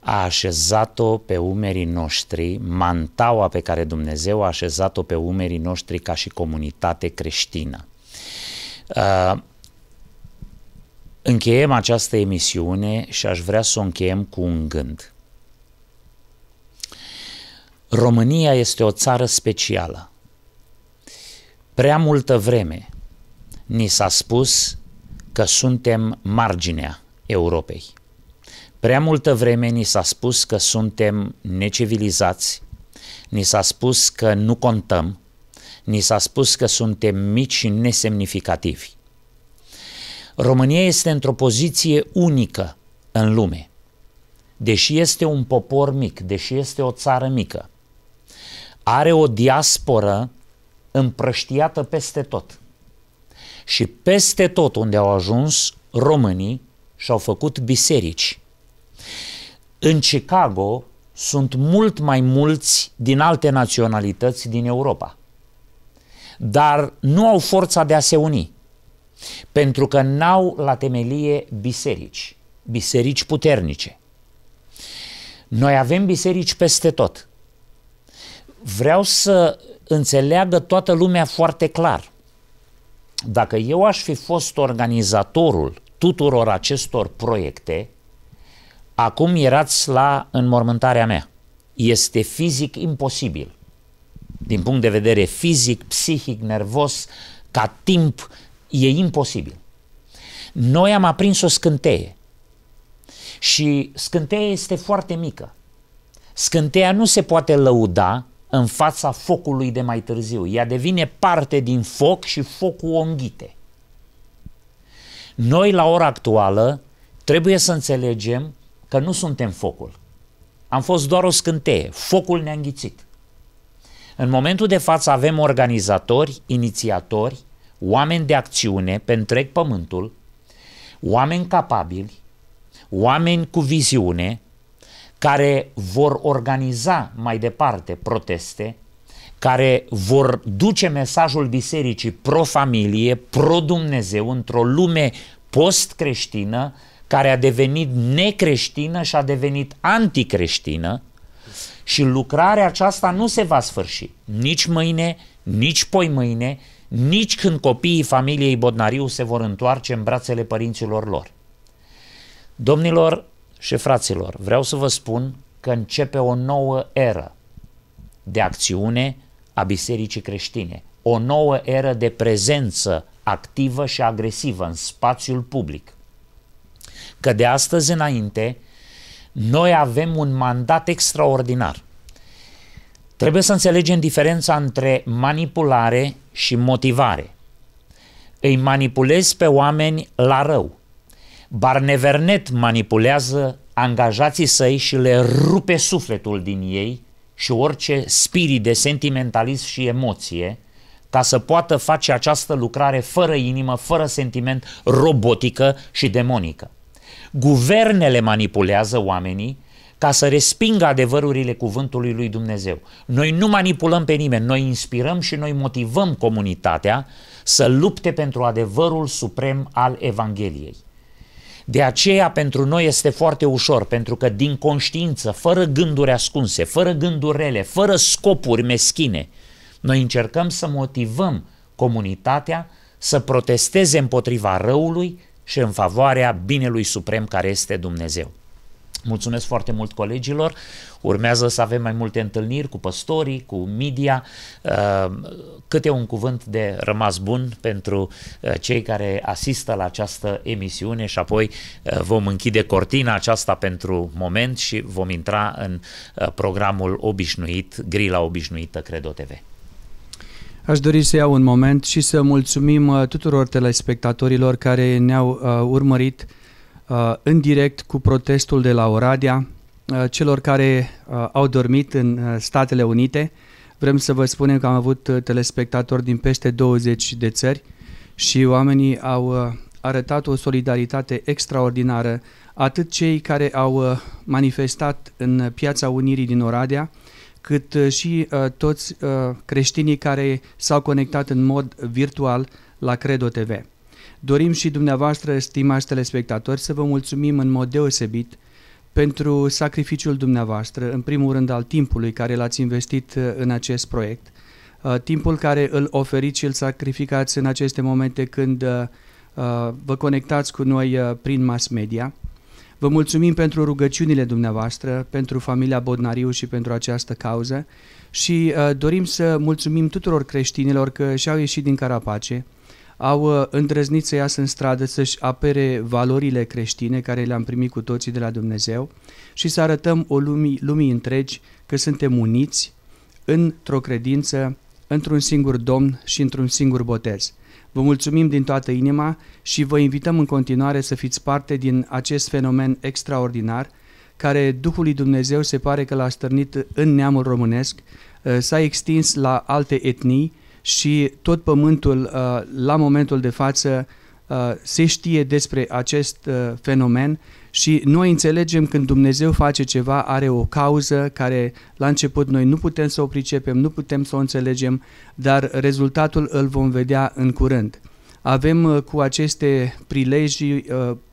a așezat-o pe umerii noștri, mantaua pe care Dumnezeu a așezat-o pe umerii noștri ca și comunitate creștină. Uh, încheiem această emisiune și aș vrea să o încheiem cu un gând. România este o țară specială. Prea multă vreme ni s-a spus că suntem marginea Europei. Prea multă vreme ni s-a spus că suntem necivilizați, ni s-a spus că nu contăm, ni s-a spus că suntem mici și nesemnificativi. România este într-o poziție unică în lume. Deși este un popor mic, deși este o țară mică, are o diasporă împrăștiată peste tot. Și peste tot unde au ajuns, românii și-au făcut biserici. În Chicago sunt mult mai mulți din alte naționalități din Europa. Dar nu au forța de a se uni, pentru că n-au la temelie biserici, biserici puternice. Noi avem biserici peste tot – vreau să înțeleagă toată lumea foarte clar. Dacă eu aș fi fost organizatorul tuturor acestor proiecte, acum erați la înmormântarea mea. Este fizic imposibil. Din punct de vedere fizic, psihic, nervos, ca timp, e imposibil. Noi am aprins o scânteie și scânteia este foarte mică. Scânteia nu se poate lăuda în fața focului de mai târziu. Ea devine parte din foc și focul o înghite. Noi, la ora actuală, trebuie să înțelegem că nu suntem focul. Am fost doar o scânteie. Focul ne-a înghițit. În momentul de față avem organizatori, inițiatori, oameni de acțiune pe întreg pământul, oameni capabili, oameni cu viziune, care vor organiza mai departe proteste, care vor duce mesajul bisericii pro-familie, pro-Dumnezeu, într-o lume post-creștină, care a devenit necreștină și a devenit anticreștină și lucrarea aceasta nu se va sfârși nici mâine, nici poi mâine, nici când copiii familiei Bodnariu se vor întoarce în brațele părinților lor. Domnilor, și fraților, vreau să vă spun că începe o nouă eră de acțiune a bisericii creștine, o nouă eră de prezență activă și agresivă în spațiul public. Că de astăzi înainte, noi avem un mandat extraordinar. Trebuie să înțelegem diferența între manipulare și motivare. Îi manipulezi pe oameni la rău, Barnevernet manipulează angajații săi și le rupe sufletul din ei și orice spirit de sentimentalism și emoție ca să poată face această lucrare fără inimă, fără sentiment, robotică și demonică. Guvernele manipulează oamenii ca să respingă adevărurile cuvântului lui Dumnezeu. Noi nu manipulăm pe nimeni, noi inspirăm și noi motivăm comunitatea să lupte pentru adevărul suprem al Evangheliei. De aceea pentru noi este foarte ușor, pentru că din conștiință, fără gânduri ascunse, fără gânduri rele, fără scopuri meschine, noi încercăm să motivăm comunitatea să protesteze împotriva răului și în favoarea binelui suprem care este Dumnezeu. Mulțumesc foarte mult colegilor. Urmează să avem mai multe întâlniri cu păstorii, cu media. Uh, câte un cuvânt de rămas bun pentru uh, cei care asistă la această emisiune și apoi uh, vom închide cortina aceasta pentru moment și vom intra în programul obișnuit, grila obișnuită Credo TV. Aș dori să iau un moment și să mulțumim tuturor telespectatorilor care ne-au urmărit Uh, în direct cu protestul de la Oradea, uh, celor care uh, au dormit în Statele Unite. Vrem să vă spunem că am avut telespectatori din peste 20 de țări și oamenii au arătat o solidaritate extraordinară, atât cei care au manifestat în Piața Unirii din Oradea, cât și toți creștinii care s-au conectat în mod virtual la Credo TV. Dorim și dumneavoastră, stimați telespectatori, să vă mulțumim în mod deosebit pentru sacrificiul dumneavoastră, în primul rând al timpului care l-ați investit uh, în acest proiect, uh, timpul care îl oferiți și îl sacrificați în aceste momente când uh, vă conectați cu noi prin mass media. Vă mulțumim pentru rugăciunile dumneavoastră, pentru familia Bodnariu și pentru această cauză și dorim să mulțumim tuturor creștinilor că și-au ieșit din carapace, au uh, îndrăznit să iasă în stradă, să-și apere valorile creștine care le-am primit cu toții de la Dumnezeu și să arătăm o lumii, lumii întregi că suntem uniți într-o credință, într-un singur Domn și într-un singur botez. Vă mulțumim din toată inima și vă invităm în continuare să fiți parte din acest fenomen extraordinar care Duhului Dumnezeu se pare că l-a stârnit în neamul românesc, uh, s-a extins la alte etnii și tot pământul uh, la momentul de față uh, se știe despre acest uh, fenomen și noi înțelegem când Dumnezeu face ceva, are o cauză care la început noi nu putem să o pricepem, nu putem să o înțelegem, dar rezultatul îl vom vedea în curând. Avem cu aceste prileji,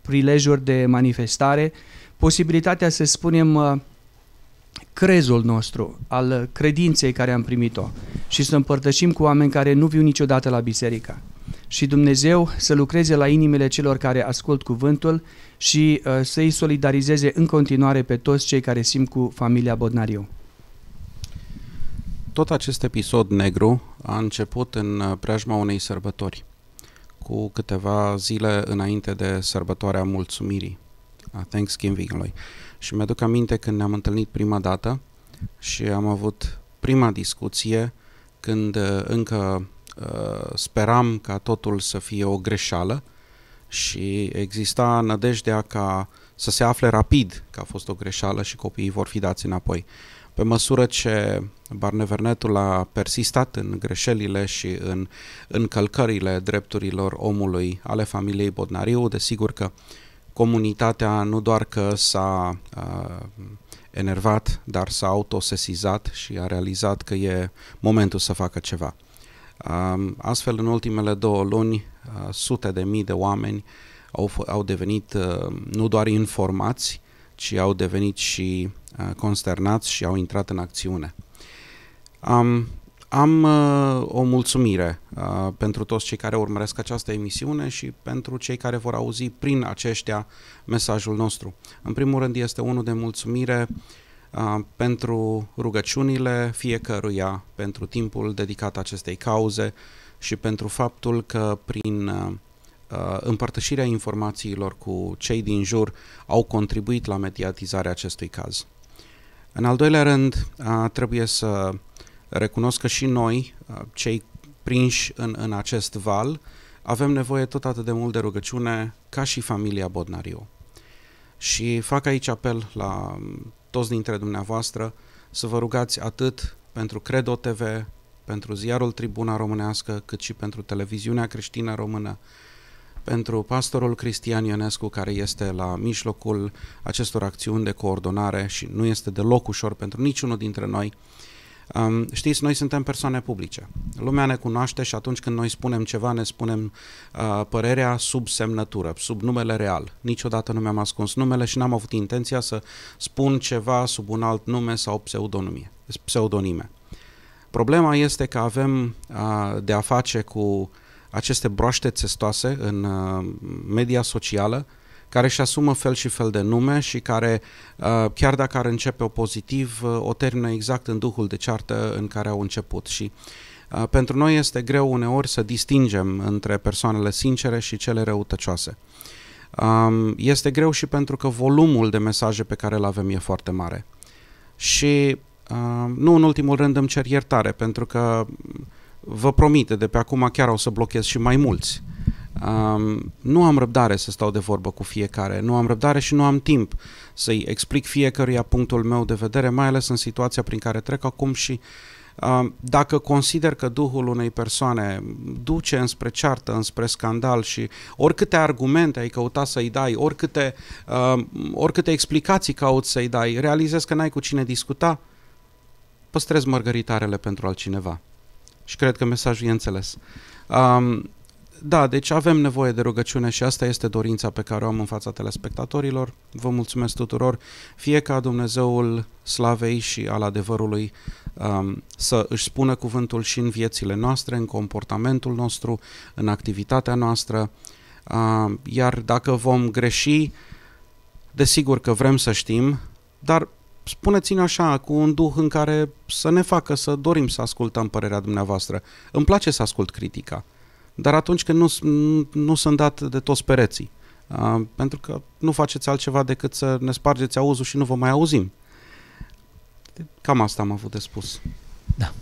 prilejuri de manifestare posibilitatea să spunem crezul nostru, al credinței care am primit-o și să împărtășim cu oameni care nu viu niciodată la biserică. Și Dumnezeu să lucreze la inimile celor care ascult cuvântul și uh, să-i solidarizeze în continuare pe toți cei care simt cu familia Bodnariu. Tot acest episod negru a început în uh, preajma unei sărbători, cu câteva zile înainte de sărbătoarea mulțumirii, a Thanksgiving-ului. Uh, și mi-aduc aminte când ne-am întâlnit prima dată și am avut prima discuție când uh, încă uh, speram ca totul să fie o greșeală și exista nădejdea ca să se afle rapid că a fost o greșeală și copiii vor fi dați înapoi. Pe măsură ce Barnevernetul a persistat în greșelile și în încălcările drepturilor omului ale familiei Bodnariu, desigur că uh, comunitatea nu doar că s-a uh, enervat, dar s-a autosesizat și a realizat că e momentul să facă ceva. Uh, astfel, în ultimele două luni, uh, sute de mii de oameni au, au devenit uh, nu doar informați, ci au devenit și uh, consternați și au intrat în acțiune. Um, am uh, o mulțumire uh, pentru toți cei care urmăresc această emisiune și pentru cei care vor auzi prin aceștia mesajul nostru. În primul rând este unul de mulțumire uh, pentru rugăciunile fiecăruia, pentru timpul dedicat acestei cauze și pentru faptul că prin uh, uh împărtășirea informațiilor cu cei din jur au contribuit la mediatizarea acestui caz. În al doilea rând, uh, trebuie să Recunosc că și noi, cei prinși în, în acest val, avem nevoie tot atât de mult de rugăciune ca și familia Bodnariu. Și fac aici apel la toți dintre dumneavoastră să vă rugați atât pentru Credo TV, pentru ziarul Tribuna Românească, cât și pentru televiziunea creștină română, pentru pastorul Cristian Ionescu, care este la mijlocul acestor acțiuni de coordonare și nu este deloc ușor pentru niciunul dintre noi, Um, știți, noi suntem persoane publice. Lumea ne cunoaște și atunci când noi spunem ceva, ne spunem uh, părerea sub semnătură, sub numele real. Niciodată nu mi-am ascuns numele și n-am avut intenția să spun ceva sub un alt nume sau pseudonimie, pseudonime. Problema este că avem uh, de a face cu aceste broaște țestoase în uh, media socială care își asumă fel și fel de nume și care, uh, chiar dacă ar începe-o pozitiv, uh, o termină exact în duhul de ceartă în care au început. Și uh, pentru noi este greu uneori să distingem între persoanele sincere și cele răutăcioase. Um, este greu și pentru că volumul de mesaje pe care îl avem e foarte mare. Și um, nu în ultimul rând îmi cer iertare, pentru că mm, vă promite de pe acum chiar o să blochez și mai mulți Um, nu am răbdare să stau de vorbă cu fiecare, nu am răbdare și nu am timp să-i explic fiecăruia punctul meu de vedere, mai ales în situația prin care trec acum și um, dacă consider că duhul unei persoane duce înspre ceartă, înspre scandal și oricâte argumente ai căuta să-i dai, oricâte, um, oricâte explicații cauți să-i dai, realizezi că n-ai cu cine discuta, păstrezi mărgăritarele pentru altcineva. Și cred că mesajul e înțeles. Um, da, deci avem nevoie de rugăciune și asta este dorința pe care o am în fața telespectatorilor. Vă mulțumesc tuturor, fie ca Dumnezeul slavei și al adevărului um, să își spună cuvântul și în viețile noastre, în comportamentul nostru, în activitatea noastră, Um, iar dacă vom greși, desigur că vrem să știm, dar spuneți-ne așa, cu un duh în care să ne facă să dorim să ascultăm părerea dumneavoastră. Îmi place să ascult critica dar atunci când nu, nu sunt dat de toți pereții. Uh, pentru că nu faceți altceva decât să ne spargeți auzul și nu vă mai auzim. Cam asta am avut de spus. Da.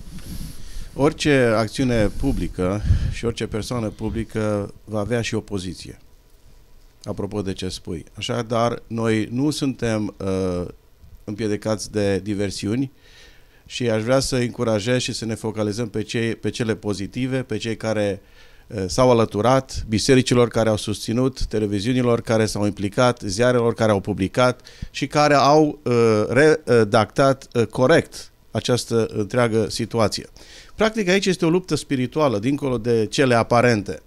Orice acțiune publică și orice persoană publică va avea și opoziție. Apropo de ce spui. Așa dar noi nu suntem uh, împiedicați de diversiuni și aș vrea să încurajez și să ne focalizăm pe, cei, pe cele pozitive, pe cei care uh, Eh, s-au alăturat bisericilor care au susținut, televiziunilor care s-au implicat, ziarelor care au publicat și care au eh, redactat eh, corect această întreagă situație. Practic aici este o luptă spirituală, dincolo de cele aparente.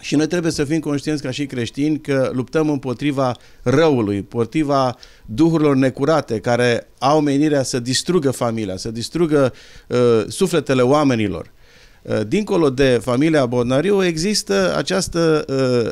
Și noi trebuie să fim conștienți ca și creștini că luptăm împotriva răului, împotriva duhurilor necurate care au menirea să distrugă familia, să distrugă uh, sufletele oamenilor. Uh, dincolo de familia Bodnariu există această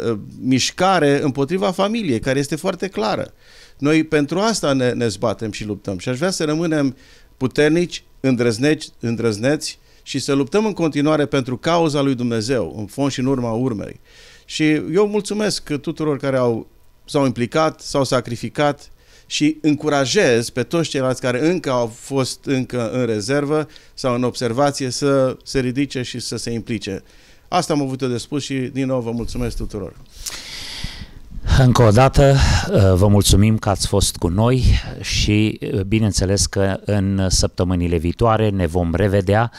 uh, uh, mișcare împotriva familiei, care este foarte clară. Noi pentru asta ne, ne zbatem și luptăm și aș vrea să rămânem puternici, îndrăzneci, îndrăzneți și să luptăm în continuare pentru cauza lui Dumnezeu, în fond și în urma urmei. Și eu mulțumesc tuturor care au, s-au implicat, s-au sacrificat, și încurajez pe toți ceilalți care încă au fost încă în rezervă sau în observație să se ridice și să se implice. Asta am avut eu de spus și din nou vă mulțumesc tuturor. Încă o dată uh, vă mulțumim că ați fost cu noi și uh, bineînțeles că în săptămânile viitoare ne vom revedea,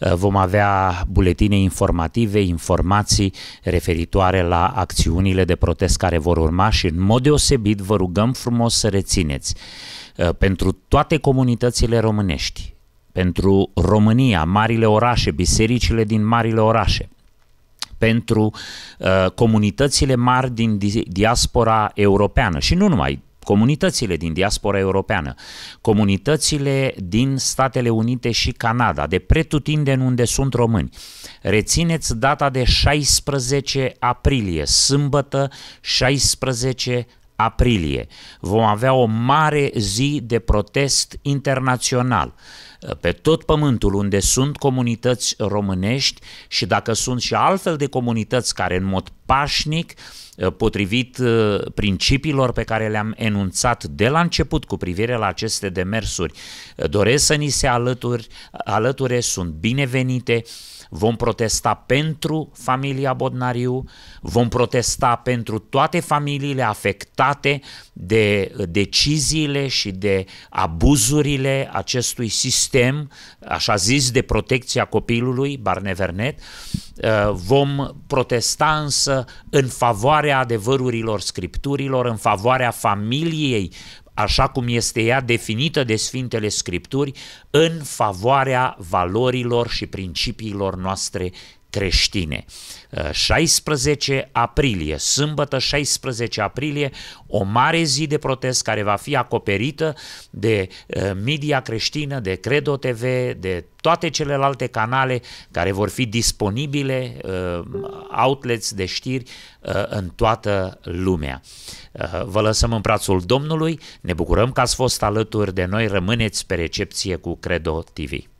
uh, vom avea buletine informative, informații referitoare la acțiunile de protest care vor urma și în mod deosebit vă rugăm frumos să rețineți pentru toate comunitățile românești, pentru România, marile orașe, bisericile din marile orașe, pentru uh, comunitățile mari din diaspora europeană și nu numai comunitățile din diaspora europeană, comunitățile din Statele Unite și Canada, de pretutindeni unde sunt români. Rețineți data de 16 aprilie, sâmbătă 16 aprilie. Vom avea o mare zi de protest internațional uh, pe tot pământul unde sunt comunități românești și dacă sunt și altfel de comunități care în mod pașnic, uh, potrivit uh, principiilor pe care le-am enunțat de la început cu privire la aceste demersuri, doresc să ni se alături, alăture, sunt binevenite, Vom protesta pentru familia Bodnariu, vom protesta pentru toate familiile afectate de uh, deciziile și de abuzurile acestui sistem, așa zis, de protecția copilului, Barnevernet. Uh, vom protesta însă în favoarea adevărurilor scripturilor, în favoarea familiei așa cum este ea definită de Sfintele Scripturi, în favoarea valorilor și principiilor noastre creștine. 16 uh, aprilie, sâmbătă 16 aprilie, o mare zi de protest care va fi acoperită de uh, media creștină, de Credo TV, de toate celelalte canale care vor fi disponibile, uh, outlets de știri în toată lumea. Vă lăsăm în brațul Domnului, ne bucurăm că ați fost alături de noi, rămâneți pe recepție cu Credo TV.